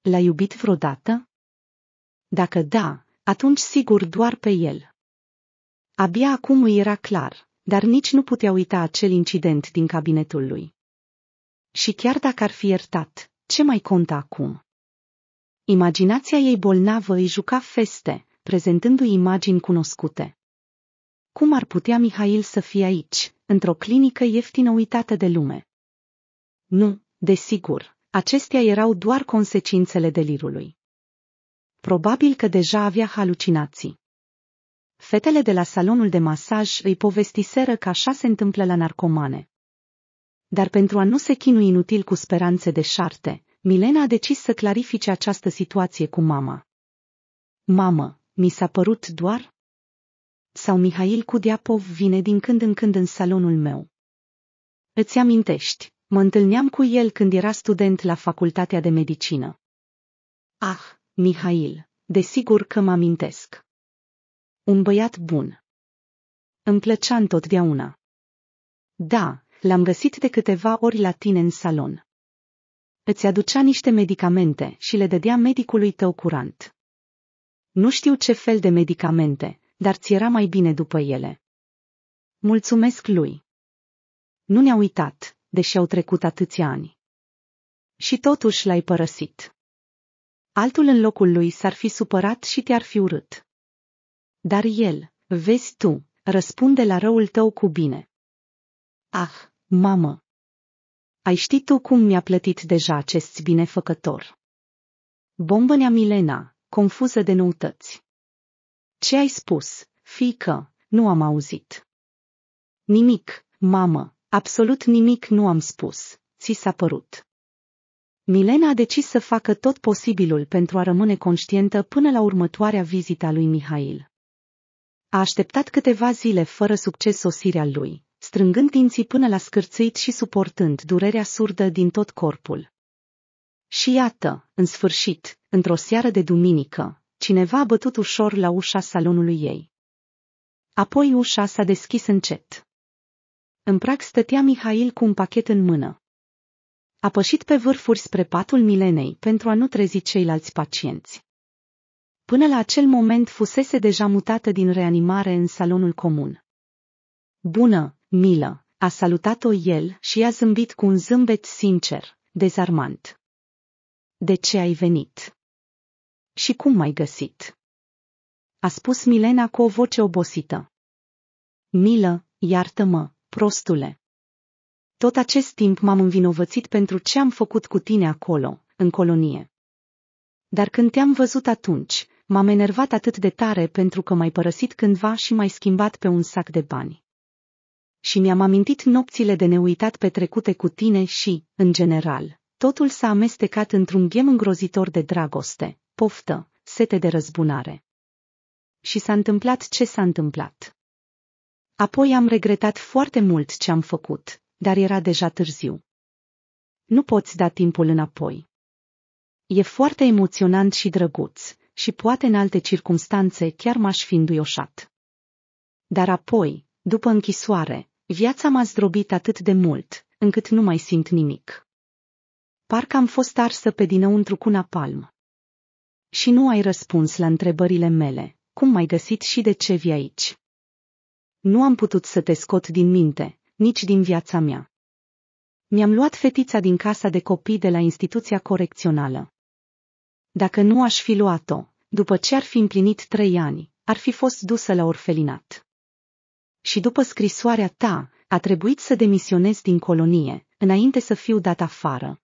L-a iubit vreodată? Dacă da, atunci sigur doar pe el. Abia acum îi era clar, dar nici nu putea uita acel incident din cabinetul lui. Și chiar dacă ar fi iertat, ce mai conta acum? Imaginația ei bolnavă îi juca feste, prezentându-i imagini cunoscute. Cum ar putea Mihail să fie aici, într-o clinică ieftină uitată de lume? Nu, desigur, acestea erau doar consecințele delirului. Probabil că deja avea halucinații. Fetele de la salonul de masaj îi povestiseră că așa se întâmplă la narcomane. Dar pentru a nu se chinui inutil cu speranțe de șarte, Milena a decis să clarifice această situație cu mama. Mamă, mi s-a părut doar? Sau Mihail Cudiapov vine din când în când în salonul meu. Îți amintești, mă întâlneam cu el când era student la facultatea de medicină. Ah, Mihail, desigur că mă amintesc. Un băiat bun. Îmi plăcea întotdeauna. Da, l-am găsit de câteva ori la tine în salon. Îți aducea niște medicamente și le dădea medicului tău curant. Nu știu ce fel de medicamente, dar ți era mai bine după ele. Mulțumesc lui. Nu ne-a uitat, deși au trecut atâția ani. Și totuși l-ai părăsit. Altul în locul lui s-ar fi supărat și te-ar fi urât. Dar el, vezi tu, răspunde la răul tău cu bine. Ah, mamă! Ai ști tu cum mi-a plătit deja acest binefăcător. Bombănea Milena, confuză de noutăți. Ce ai spus, fică, nu am auzit. Nimic, mamă, absolut nimic nu am spus, ți s-a părut. Milena a decis să facă tot posibilul pentru a rămâne conștientă până la următoarea vizită a lui Mihail. A așteptat câteva zile fără succes sosirea lui, strângând dinții până la scârțâit și suportând durerea surdă din tot corpul. Și iată, în sfârșit, într-o seară de duminică, cineva a bătut ușor la ușa salonului ei. Apoi ușa s-a deschis încet. În prag stătea Mihail cu un pachet în mână, a pășit pe vârfuri spre patul Milenei pentru a nu trezi ceilalți pacienți. Până la acel moment fusese deja mutată din reanimare în salonul comun. Bună, milă, a salutat-o el și i-a zâmbit cu un zâmbet sincer, dezarmant. De ce ai venit? Și cum m-ai găsit? A spus Milena cu o voce obosită. Milă, iartă-mă, prostule. Tot acest timp m-am învinovățit pentru ce am făcut cu tine acolo, în colonie. Dar când te-am văzut atunci, m-am enervat atât de tare pentru că m-ai părăsit cândva și m-ai schimbat pe un sac de bani. Și mi-am amintit nopțile de neuitat petrecute cu tine și, în general, totul s-a amestecat într-un ghem îngrozitor de dragoste, poftă, sete de răzbunare. Și s-a întâmplat ce s-a întâmplat. Apoi am regretat foarte mult ce am făcut, dar era deja târziu. Nu poți da timpul înapoi. E foarte emoționant și drăguț, și poate în alte circunstanțe chiar m-aș fi înduioșat. Dar apoi, după închisoare, viața m-a zdrobit atât de mult, încât nu mai simt nimic. Parcă am fost arsă pe dinăuntru cu napalm. Și nu ai răspuns la întrebările mele, cum m-ai găsit și de ce vii aici. Nu am putut să te scot din minte, nici din viața mea. Mi-am luat fetița din casa de copii de la instituția corecțională. Dacă nu aș fi luat-o, după ce ar fi împlinit trei ani, ar fi fost dusă la orfelinat. Și după scrisoarea ta, a trebuit să demisionez din colonie, înainte să fiu dat afară.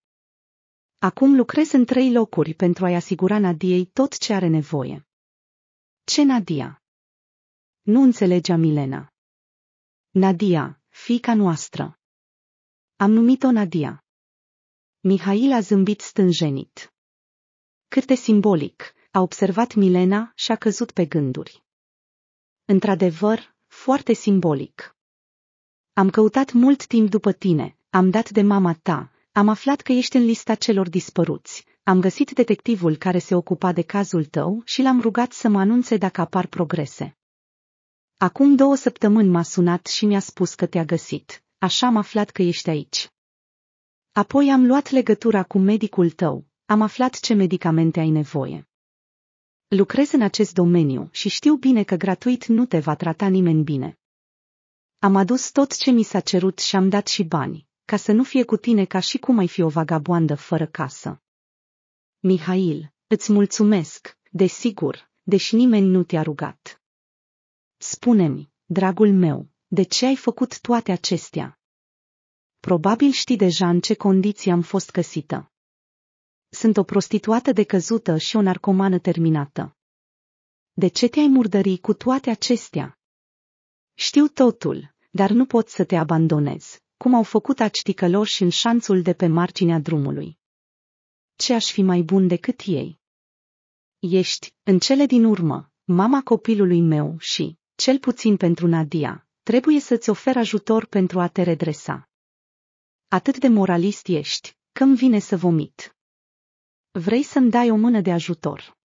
Acum lucrez în trei locuri pentru a-i asigura Nadiei tot ce are nevoie. Ce Nadia? Nu înțelegea Milena. Nadia, Fica noastră. Am numit-o Nadia. Mihail a zâmbit stânjenit. Cât de simbolic, a observat Milena și a căzut pe gânduri. Într-adevăr, foarte simbolic. Am căutat mult timp după tine, am dat de mama ta, am aflat că ești în lista celor dispăruți, am găsit detectivul care se ocupa de cazul tău și l-am rugat să mă anunțe dacă apar progrese. Acum două săptămâni m-a sunat și mi-a spus că te-a găsit, așa am aflat că ești aici. Apoi am luat legătura cu medicul tău, am aflat ce medicamente ai nevoie. Lucrez în acest domeniu și știu bine că gratuit nu te va trata nimeni bine. Am adus tot ce mi s-a cerut și am dat și bani, ca să nu fie cu tine ca și cum ai fi o vagaboandă fără casă. Mihail, îți mulțumesc, desigur, deși nimeni nu te-a rugat. Spune-mi, dragul meu, de ce ai făcut toate acestea? Probabil știi deja în ce condiții am fost găsită. Sunt o prostituată decăzută și o narcomană terminată. De ce te-ai murdări cu toate acestea? Știu totul, dar nu pot să te abandonez, cum au făcut acticăloși în șanțul de pe marginea drumului. Ce aș fi mai bun decât ei? Ești, în cele din urmă, mama copilului meu și, cel puțin pentru Nadia, trebuie să-ți ofer ajutor pentru a te redresa. Atât de moralist ești, că-mi vine să vomit. Vrei să-mi dai o mână de ajutor.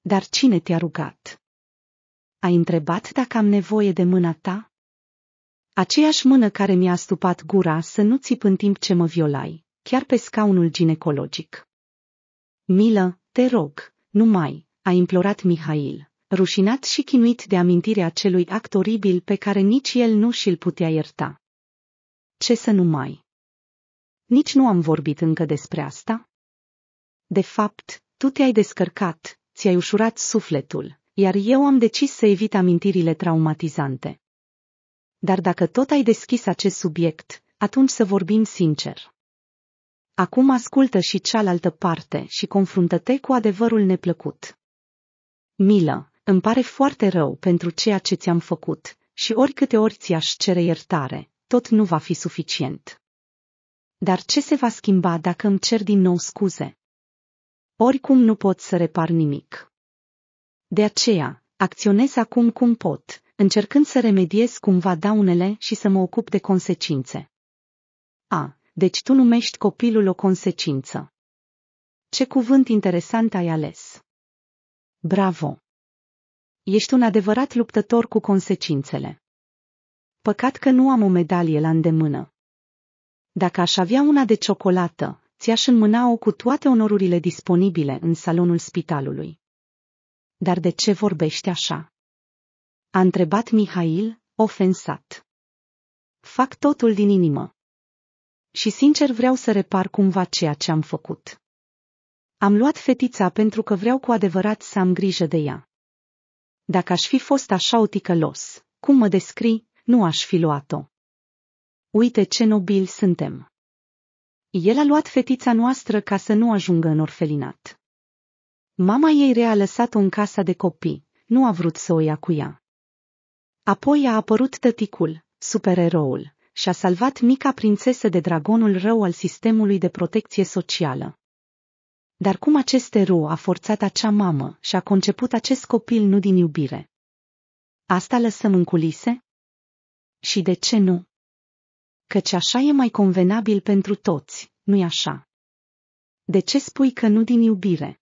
Dar cine te-a rugat? Ai întrebat dacă am nevoie de mâna ta? Aceeași mână care mi-a stupat gura să nu țip în timp ce mă violai, chiar pe scaunul ginecologic. Milă, te rog, nu mai, a implorat Mihail, rușinat și chinuit de amintirea acelui act oribil pe care nici el nu și-l putea ierta. Ce să nu mai? Nici nu am vorbit încă despre asta? De fapt, tu te-ai descărcat, ți-ai ușurat sufletul, iar eu am decis să evit amintirile traumatizante. Dar dacă tot ai deschis acest subiect, atunci să vorbim sincer. Acum ascultă și cealaltă parte și confruntă-te cu adevărul neplăcut. Milă, îmi pare foarte rău pentru ceea ce ți-am făcut și oricâte ori ți-aș cere iertare, tot nu va fi suficient. Dar ce se va schimba dacă îmi cer din nou scuze? Oricum nu pot să repar nimic. De aceea, acționez acum cum pot, încercând să remediez cumva daunele și să mă ocup de consecințe. A, deci tu numești copilul o consecință. Ce cuvânt interesant ai ales! Bravo! Ești un adevărat luptător cu consecințele. Păcat că nu am o medalie la îndemână. Dacă aș avea una de ciocolată, ți-aș înmâna-o cu toate onorurile disponibile în salonul spitalului. Dar de ce vorbești așa? A întrebat Mihail, ofensat. Fac totul din inimă. Și sincer vreau să repar cumva ceea ce am făcut. Am luat fetița pentru că vreau cu adevărat să am grijă de ea. Dacă aș fi fost așa oticălos, cum mă descrii, nu aș fi luat-o. Uite ce nobil suntem. El a luat fetița noastră ca să nu ajungă în orfelinat. Mama ei rea a lăsat-o în casa de copii, nu a vrut să o ia cu ea. Apoi a apărut tăticul, supereroul, și a salvat mica prințesă de dragonul rău al sistemului de protecție socială. Dar cum acest erou a forțat acea mamă și a conceput acest copil nu din iubire? Asta lăsăm în culise? Și de ce nu? Căci așa e mai convenabil pentru toți, nu-i așa? De ce spui că nu din iubire?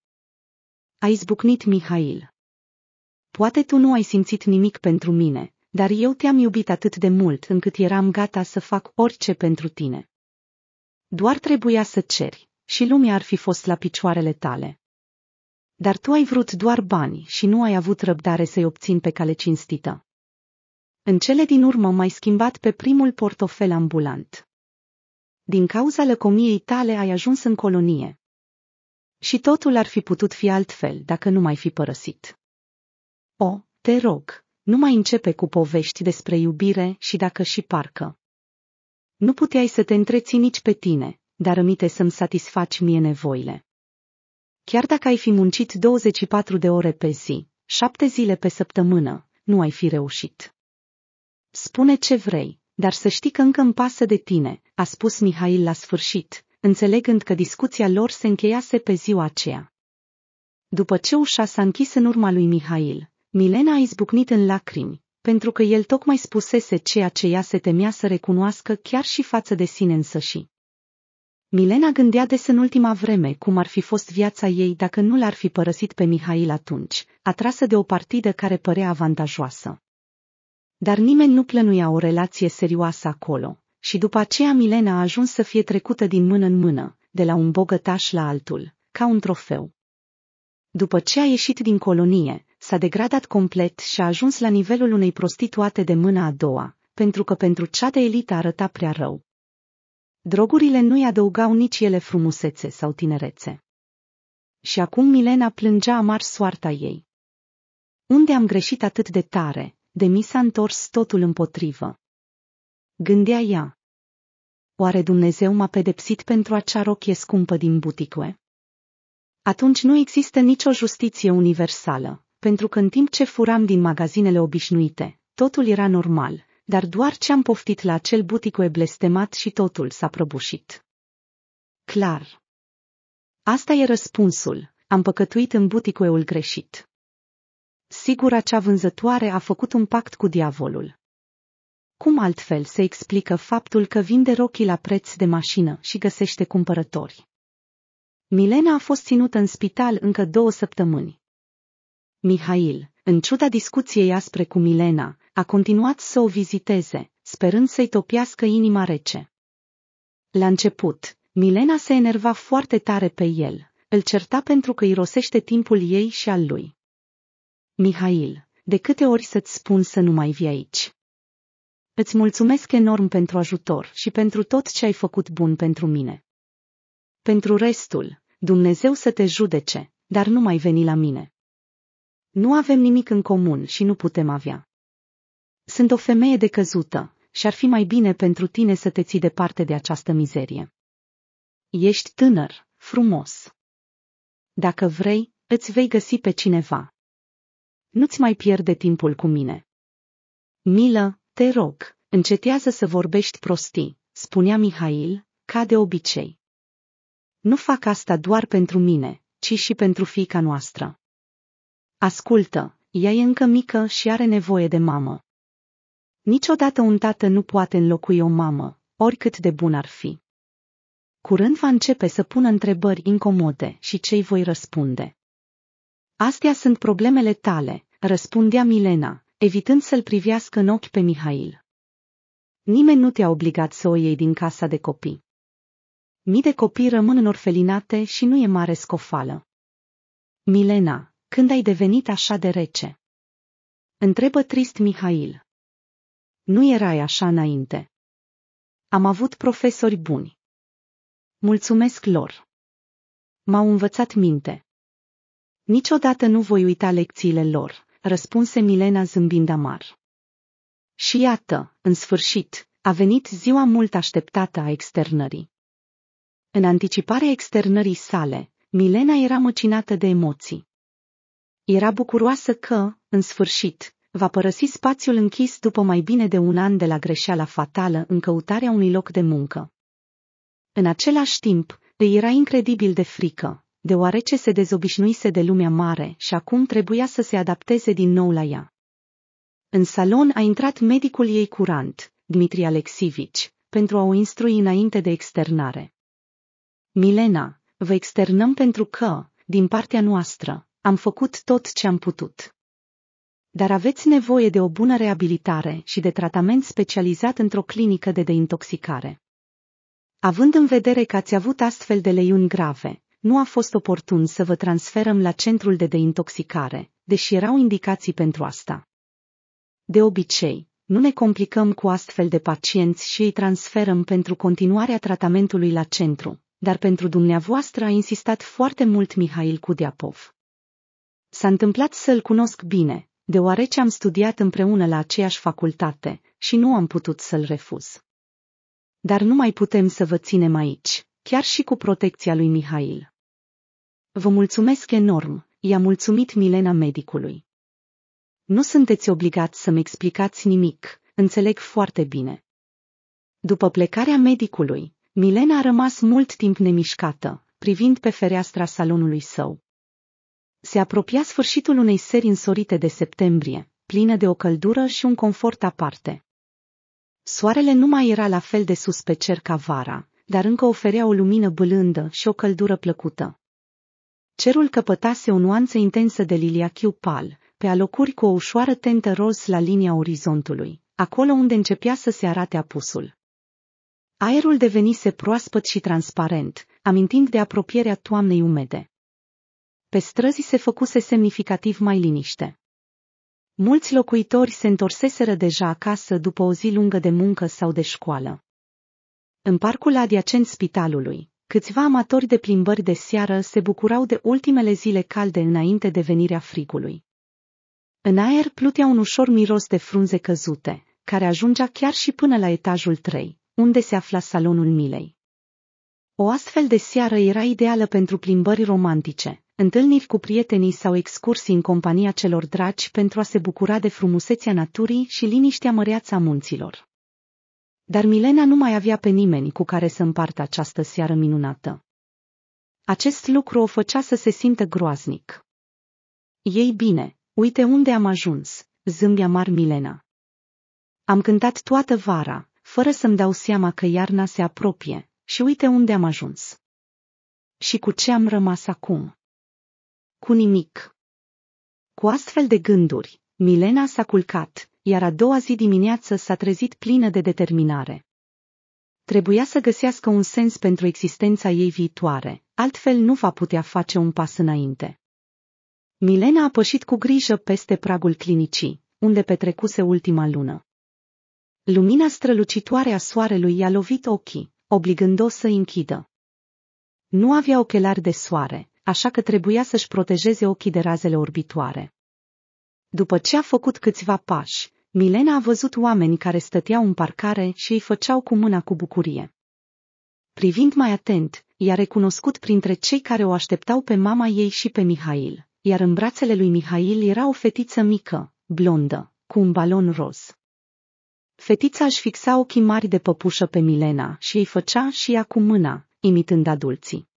A izbucnit Mihail. Poate tu nu ai simțit nimic pentru mine, dar eu te-am iubit atât de mult încât eram gata să fac orice pentru tine. Doar trebuia să ceri și lumea ar fi fost la picioarele tale. Dar tu ai vrut doar bani și nu ai avut răbdare să-i obțin pe cale cinstită. În cele din urmă m-ai schimbat pe primul portofel ambulant. Din cauza lăcomiei tale ai ajuns în colonie. Și totul ar fi putut fi altfel dacă nu mai fi părăsit. O, te rog, nu mai începe cu povești despre iubire și dacă și parcă. Nu puteai să te întreții nici pe tine, dar îmite să-mi satisfaci mie nevoile. Chiar dacă ai fi muncit 24 de ore pe zi, șapte zile pe săptămână, nu ai fi reușit. Spune ce vrei, dar să știi că încă îmi pasă de tine, a spus Mihail la sfârșit, înțelegând că discuția lor se încheiase pe ziua aceea. După ce ușa s-a închis în urma lui Mihail, Milena a izbucnit în lacrimi, pentru că el tocmai spusese ceea ce ea se temea să recunoască chiar și față de sine însăși. Milena gândea des în ultima vreme cum ar fi fost viața ei dacă nu l-ar fi părăsit pe Mihail atunci, atrasă de o partidă care părea avantajoasă. Dar nimeni nu plănuia o relație serioasă acolo, și după aceea Milena a ajuns să fie trecută din mână în mână, de la un bogătaș la altul, ca un trofeu. După ce a ieșit din colonie, s-a degradat complet și a ajuns la nivelul unei prostituate de mâna a doua, pentru că pentru cea de elită arăta prea rău. Drogurile nu-i adăugau nici ele frumusețe sau tinerețe. Și acum Milena plângea amar soarta ei. Unde am greșit atât de tare, de mi s-a întors totul împotrivă. Gândea ea. Oare Dumnezeu m-a pedepsit pentru acea rochie scumpă din buticue? Atunci nu există nicio justiție universală, pentru că în timp ce furam din magazinele obișnuite, totul era normal, dar doar ce-am poftit la acel buticoe blestemat și totul s-a prăbușit. Clar. Asta e răspunsul, am păcătuit în buticoeul greșit. Sigur acea vânzătoare a făcut un pact cu diavolul. Cum altfel se explică faptul că vinde rochii la preț de mașină și găsește cumpărători? Milena a fost ținută în spital încă două săptămâni. Mihail, în ciuda discuției aspre cu Milena, a continuat să o viziteze, sperând să-i topiască inima rece. La început, Milena se enerva foarte tare pe el, îl certa pentru că irosește timpul ei și al lui. Mihail, de câte ori să-ți spun să nu mai vii aici? Îți mulțumesc enorm pentru ajutor și pentru tot ce ai făcut bun pentru mine. Pentru restul, Dumnezeu să te judece, dar nu mai veni la mine. Nu avem nimic în comun și nu putem avea. Sunt o femeie decăzută și ar fi mai bine pentru tine să te ții departe de această mizerie. Ești tânăr, frumos. Dacă vrei, îți vei găsi pe cineva. Nu-ți mai pierde timpul cu mine. Milă, te rog, încetează să vorbești prostii, spunea Mihail, ca de obicei. Nu fac asta doar pentru mine, ci și pentru fiica noastră. Ascultă, ea e încă mică și are nevoie de mamă. Niciodată un tată nu poate înlocui o mamă, oricât de bun ar fi. Curând va începe să pună întrebări incomode și cei voi răspunde. Astea sunt problemele tale, răspundea Milena, evitând să-l privească în ochi pe Mihail. Nimeni nu te-a obligat să o iei din casa de copii. Mii de copii rămân în orfelinate și nu e mare scofală. Milena, când ai devenit așa de rece? Întrebă trist Mihail. Nu erai așa înainte. Am avut profesori buni. Mulțumesc lor. M-au învățat minte. Niciodată nu voi uita lecțiile lor, răspunse Milena zâmbind amar. Și iată, în sfârșit, a venit ziua mult așteptată a externării. În anticiparea externării sale, Milena era măcinată de emoții. Era bucuroasă că, în sfârșit, va părăsi spațiul închis după mai bine de un an de la greșeala fatală în căutarea unui loc de muncă. În același timp, îi era incredibil de frică, deoarece se dezobișnuise de lumea mare și acum trebuia să se adapteze din nou la ea. În salon a intrat medicul ei curant, Dmitri Alexivici, pentru a o instrui înainte de externare. Milena, vă externăm pentru că, din partea noastră, am făcut tot ce am putut dar aveți nevoie de o bună reabilitare și de tratament specializat într-o clinică de deintoxicare. Având în vedere că ați avut astfel de leiuni grave, nu a fost oportun să vă transferăm la centrul de deintoxicare, deși erau indicații pentru asta. De obicei, nu ne complicăm cu astfel de pacienți și îi transferăm pentru continuarea tratamentului la centru, dar pentru dumneavoastră a insistat foarte mult Mihail Kudiapov. S-a întâmplat să-l cunosc bine, deoarece am studiat împreună la aceeași facultate și nu am putut să-l refuz. Dar nu mai putem să vă ținem aici, chiar și cu protecția lui Mihail. Vă mulțumesc enorm, i-a mulțumit Milena medicului. Nu sunteți obligați să-mi explicați nimic, înțeleg foarte bine. După plecarea medicului, Milena a rămas mult timp nemișcată, privind pe fereastra salonului său. Se apropia sfârșitul unei serii însorite de septembrie, plină de o căldură și un confort aparte. Soarele nu mai era la fel de sus pe cer ca vara, dar încă oferea o lumină bălândă și o căldură plăcută. Cerul căpătase o nuanță intensă de liliachiu pal, pe alocuri cu o ușoară tentă roz la linia orizontului, acolo unde începea să se arate apusul. Aerul devenise proaspăt și transparent, amintind de apropierea toamnei umede. Pe străzi se făcuse semnificativ mai liniște. Mulți locuitori se întorseseră deja acasă după o zi lungă de muncă sau de școală. În parcul adiacent spitalului, câțiva amatori de plimbări de seară se bucurau de ultimele zile calde înainte de venirea frigului. În aer plutea un ușor miros de frunze căzute, care ajungea chiar și până la etajul 3, unde se afla salonul Milei. O astfel de seară era ideală pentru plimbări romantice, întâlniri cu prietenii sau excursii în compania celor dragi pentru a se bucura de frumusețea naturii și liniștea măreața munților. Dar Milena nu mai avea pe nimeni cu care să împartă această seară minunată. Acest lucru o făcea să se simtă groaznic. Ei bine, uite unde am ajuns, zâmbea mar Milena. Am cântat toată vara, fără să-mi dau seama că iarna se apropie, și uite unde am ajuns. Și cu ce am rămas acum? cu nimic. Cu astfel de gânduri, Milena s-a culcat, iar a doua zi dimineață s-a trezit plină de determinare. Trebuia să găsească un sens pentru existența ei viitoare, altfel nu va putea face un pas înainte. Milena a pășit cu grijă peste pragul clinicii, unde petrecuse ultima lună. Lumina strălucitoare a soarelui i-a lovit ochii, obligând-o să închidă. Nu avea ochelari de soare, așa că trebuia să-și protejeze ochii de razele orbitoare. După ce a făcut câțiva pași, Milena a văzut oameni care stăteau în parcare și îi făceau cu mâna cu bucurie. Privind mai atent, i-a recunoscut printre cei care o așteptau pe mama ei și pe Mihail, iar în brațele lui Mihail era o fetiță mică, blondă, cu un balon roz. Fetița își fixa ochii mari de păpușă pe Milena și îi făcea și ea cu mâna, imitând adulții.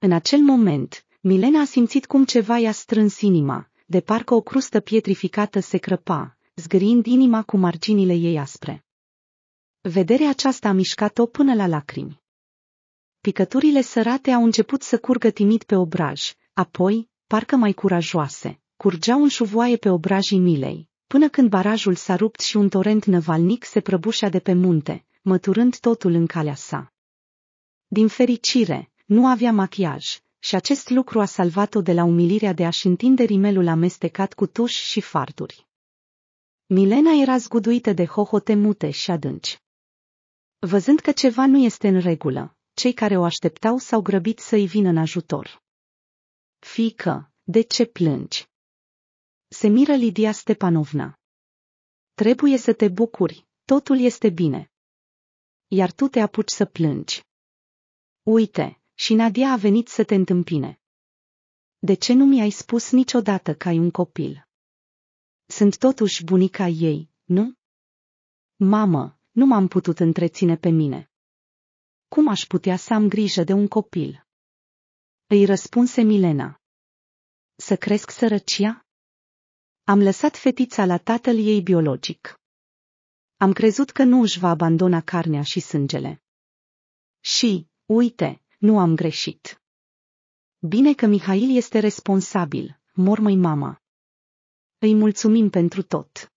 În acel moment, Milena a simțit cum ceva i-a strâns inima, de parcă o crustă pietrificată se crăpa, zgârind inima cu marginile ei aspre. Vederea aceasta a mișcat-o până la lacrimi. Picăturile sărate au început să curgă timid pe obraj, apoi, parcă mai curajoase, curgeau în șuvoaie pe obrajii Milei, până când barajul s-a rupt și un torent năvalnic se prăbușea de pe munte, măturând totul în calea sa. Din fericire, nu avea machiaj și acest lucru a salvat-o de la umilirea de a-și întinde rimelul amestecat cu tuș și farduri. Milena era zguduită de hohote mute și adânci. Văzând că ceva nu este în regulă, cei care o așteptau s-au grăbit să-i vină în ajutor. Fică, de ce plângi? Se miră Lidia Stepanovna. Trebuie să te bucuri, totul este bine. Iar tu te apuci să plângi. Uite, și Nadia a venit să te întâmpine. De ce nu mi-ai spus niciodată că ai un copil? Sunt totuși bunica ei, nu? Mamă, nu m-am putut întreține pe mine. Cum aș putea să am grijă de un copil? Îi răspunse Milena. Să cresc sărăcia? Am lăsat fetița la tatăl ei biologic. Am crezut că nu își va abandona carnea și sângele. Și, uite, nu am greșit. Bine că Mihail este responsabil, mormăi mama. Îi mulțumim pentru tot.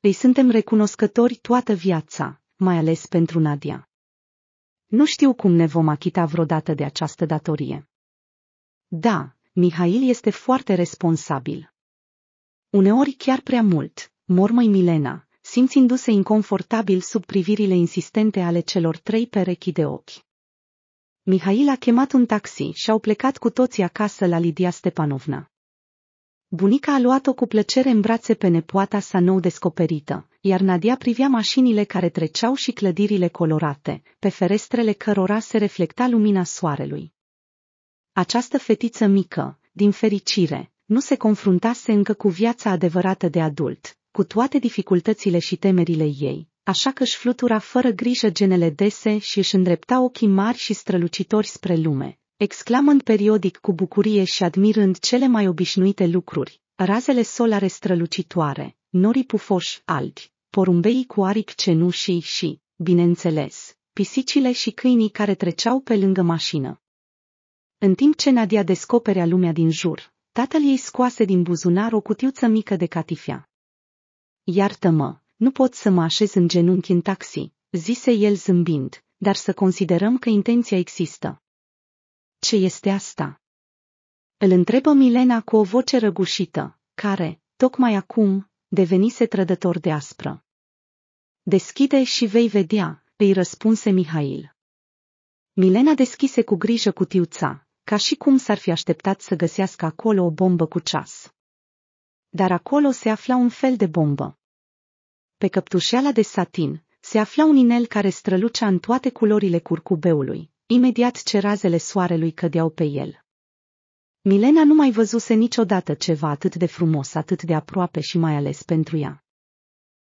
Îi suntem recunoscători toată viața, mai ales pentru Nadia. Nu știu cum ne vom achita vreodată de această datorie. Da, Mihail este foarte responsabil. Uneori chiar prea mult, mormăi Milena, simțindu-se inconfortabil sub privirile insistente ale celor trei perechi de ochi. Mihail a chemat un taxi și au plecat cu toții acasă la Lidia Stepanovna. Bunica a luat-o cu plăcere în brațe pe nepoata sa nou descoperită, iar Nadia privea mașinile care treceau și clădirile colorate, pe ferestrele cărora se reflecta lumina soarelui. Această fetiță mică, din fericire, nu se confruntase încă cu viața adevărată de adult, cu toate dificultățile și temerile ei, așa că își flutura fără grijă genele dese și își îndrepta ochii mari și strălucitori spre lume, exclamând periodic cu bucurie și admirând cele mai obișnuite lucruri, razele solare strălucitoare, norii pufoși albi, porumbeii cu aripi cenușii și, bineînțeles, pisicile și câinii care treceau pe lângă mașină. În timp ce Nadia descoperea lumea din jur, tatăl ei scoase din buzunar o cutiuță mică de catifea. Iartă-mă, nu pot să mă așez în genunchi în taxi, zise el zâmbind, dar să considerăm că intenția există. Ce este asta? Îl întrebă Milena cu o voce răgușită, care, tocmai acum, devenise trădător de aspră. Deschide și vei vedea, îi răspunse Mihail. Milena deschise cu grijă cutiuța, ca și cum s-ar fi așteptat să găsească acolo o bombă cu ceas. Dar acolo se afla un fel de bombă. Pe căptușeala de satin se afla un inel care strălucea în toate culorile curcubeului, imediat ce razele soarelui cădeau pe el. Milena nu mai văzuse niciodată ceva atât de frumos, atât de aproape și mai ales pentru ea.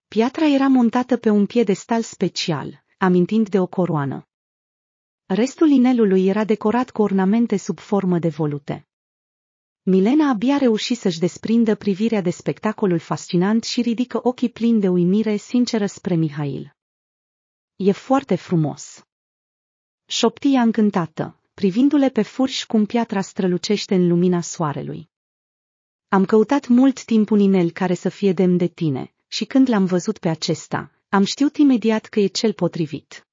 Piatra era montată pe un piedestal special, amintind de o coroană. Restul inelului era decorat cu ornamente sub formă de volute. Milena abia reuși să-și desprindă privirea de spectacolul fascinant și ridică ochii plini de uimire sinceră spre Mihail. E foarte frumos. Șoptia încântată, privindu-le pe furș cum piatra strălucește în lumina soarelui. Am căutat mult timp un inel care să fie demn de tine, și când l-am văzut pe acesta, am știut imediat că e cel potrivit.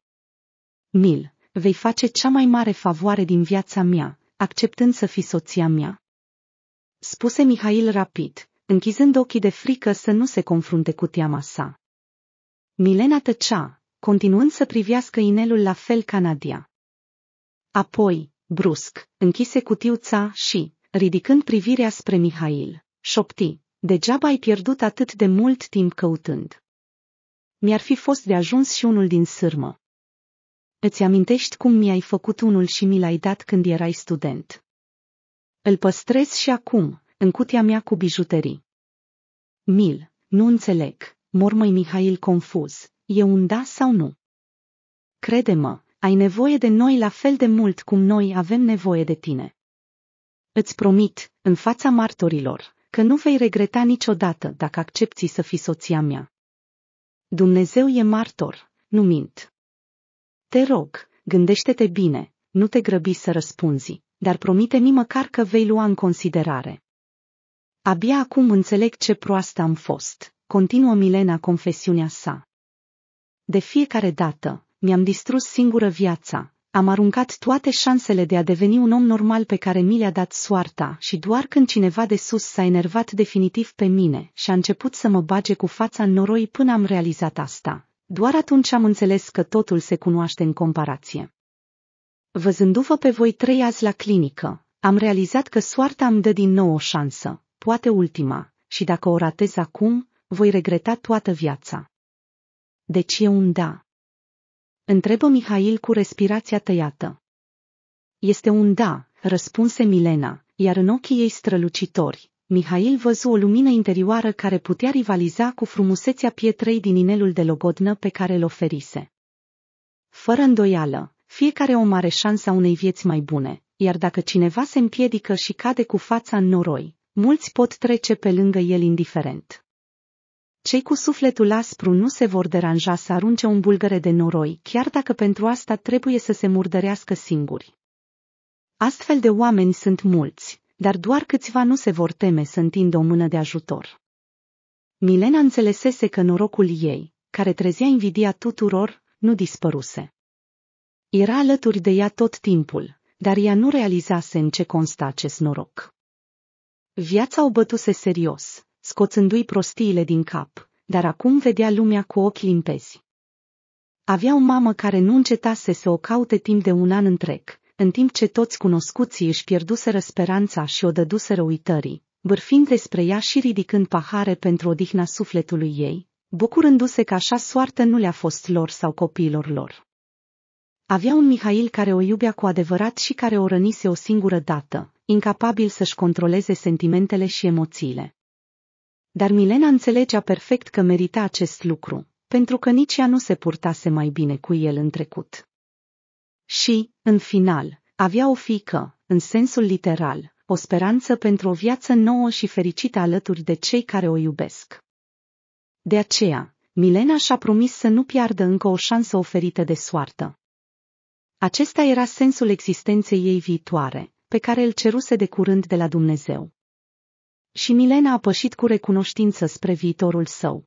Mil, vei face cea mai mare favoare din viața mea, acceptând să fii soția mea spuse Mihail rapid, închizând ochii de frică să nu se confrunte cu teama sa. Milena tăcea, continuând să privească inelul la fel ca Nadia. Apoi, brusc, închise cutiuța și, ridicând privirea spre Mihail, șopti, degeaba ai pierdut atât de mult timp căutând. Mi-ar fi fost de ajuns și unul din sârmă. Îți amintești cum mi-ai făcut unul și mi l-ai dat când erai student? Îl păstrez și acum, în cutia mea cu bijuterii. Mil, nu înțeleg, mormăi Mihail confuz, e un da sau nu? Crede-mă, ai nevoie de noi la fel de mult cum noi avem nevoie de tine. Îți promit, în fața martorilor, că nu vei regreta niciodată dacă accepti să fii soția mea. Dumnezeu e martor, nu mint. Te rog, gândește-te bine, nu te grăbi să răspunzi dar promite-mi măcar că vei lua în considerare. Abia acum înțeleg ce proastă am fost, continuă Milena confesiunea sa. De fiecare dată, mi-am distrus singură viața, am aruncat toate șansele de a deveni un om normal pe care mi le-a dat soarta și doar când cineva de sus s-a enervat definitiv pe mine și a început să mă bage cu fața în noroi până am realizat asta, doar atunci am înțeles că totul se cunoaște în comparație. Văzându-vă pe voi trei azi la clinică, am realizat că soarta îmi dă din nou o șansă, poate ultima, și dacă o ratez acum, voi regreta toată viața. Deci e un da. Întrebă Mihail cu respirația tăiată. Este un da, răspunse Milena, iar în ochii ei strălucitori, Mihail văzu o lumină interioară care putea rivaliza cu frumusețea pietrei din inelul de logodnă pe care îl oferise. Fără îndoială, fiecare om are șansa unei vieți mai bune, iar dacă cineva se împiedică și cade cu fața în noroi, mulți pot trece pe lângă el indiferent. Cei cu sufletul aspru nu se vor deranja să arunce un bulgăre de noroi, chiar dacă pentru asta trebuie să se murdărească singuri. Astfel de oameni sunt mulți, dar doar câțiva nu se vor teme să întindă o mână de ajutor. Milena înțelesese că norocul ei, care trezea invidia tuturor, nu dispăruse. Era alături de ea tot timpul, dar ea nu realizase în ce consta acest noroc. Viața o bătuse serios, scoțându-i prostiile din cap, dar acum vedea lumea cu ochi limpezi. Avea o mamă care nu încetase să o caute timp de un an întreg, în timp ce toți cunoscuții își pierduseră speranța și o dăduseră uitării, bârfind despre ea și ridicând pahare pentru odihna sufletului ei, bucurându-se că așa soartă nu le-a fost lor sau copiilor lor. Avea un Mihail care o iubea cu adevărat și care o rănise o singură dată, incapabil să-și controleze sentimentele și emoțiile. Dar Milena înțelegea perfect că merita acest lucru, pentru că nici ea nu se purtase mai bine cu el în trecut. Și, în final, avea o fică, în sensul literal, o speranță pentru o viață nouă și fericită alături de cei care o iubesc. De aceea, Milena și-a promis să nu piardă încă o șansă oferită de soartă. Acesta era sensul existenței ei viitoare, pe care îl ceruse de curând de la Dumnezeu. Și Milena a pășit cu recunoștință spre viitorul său.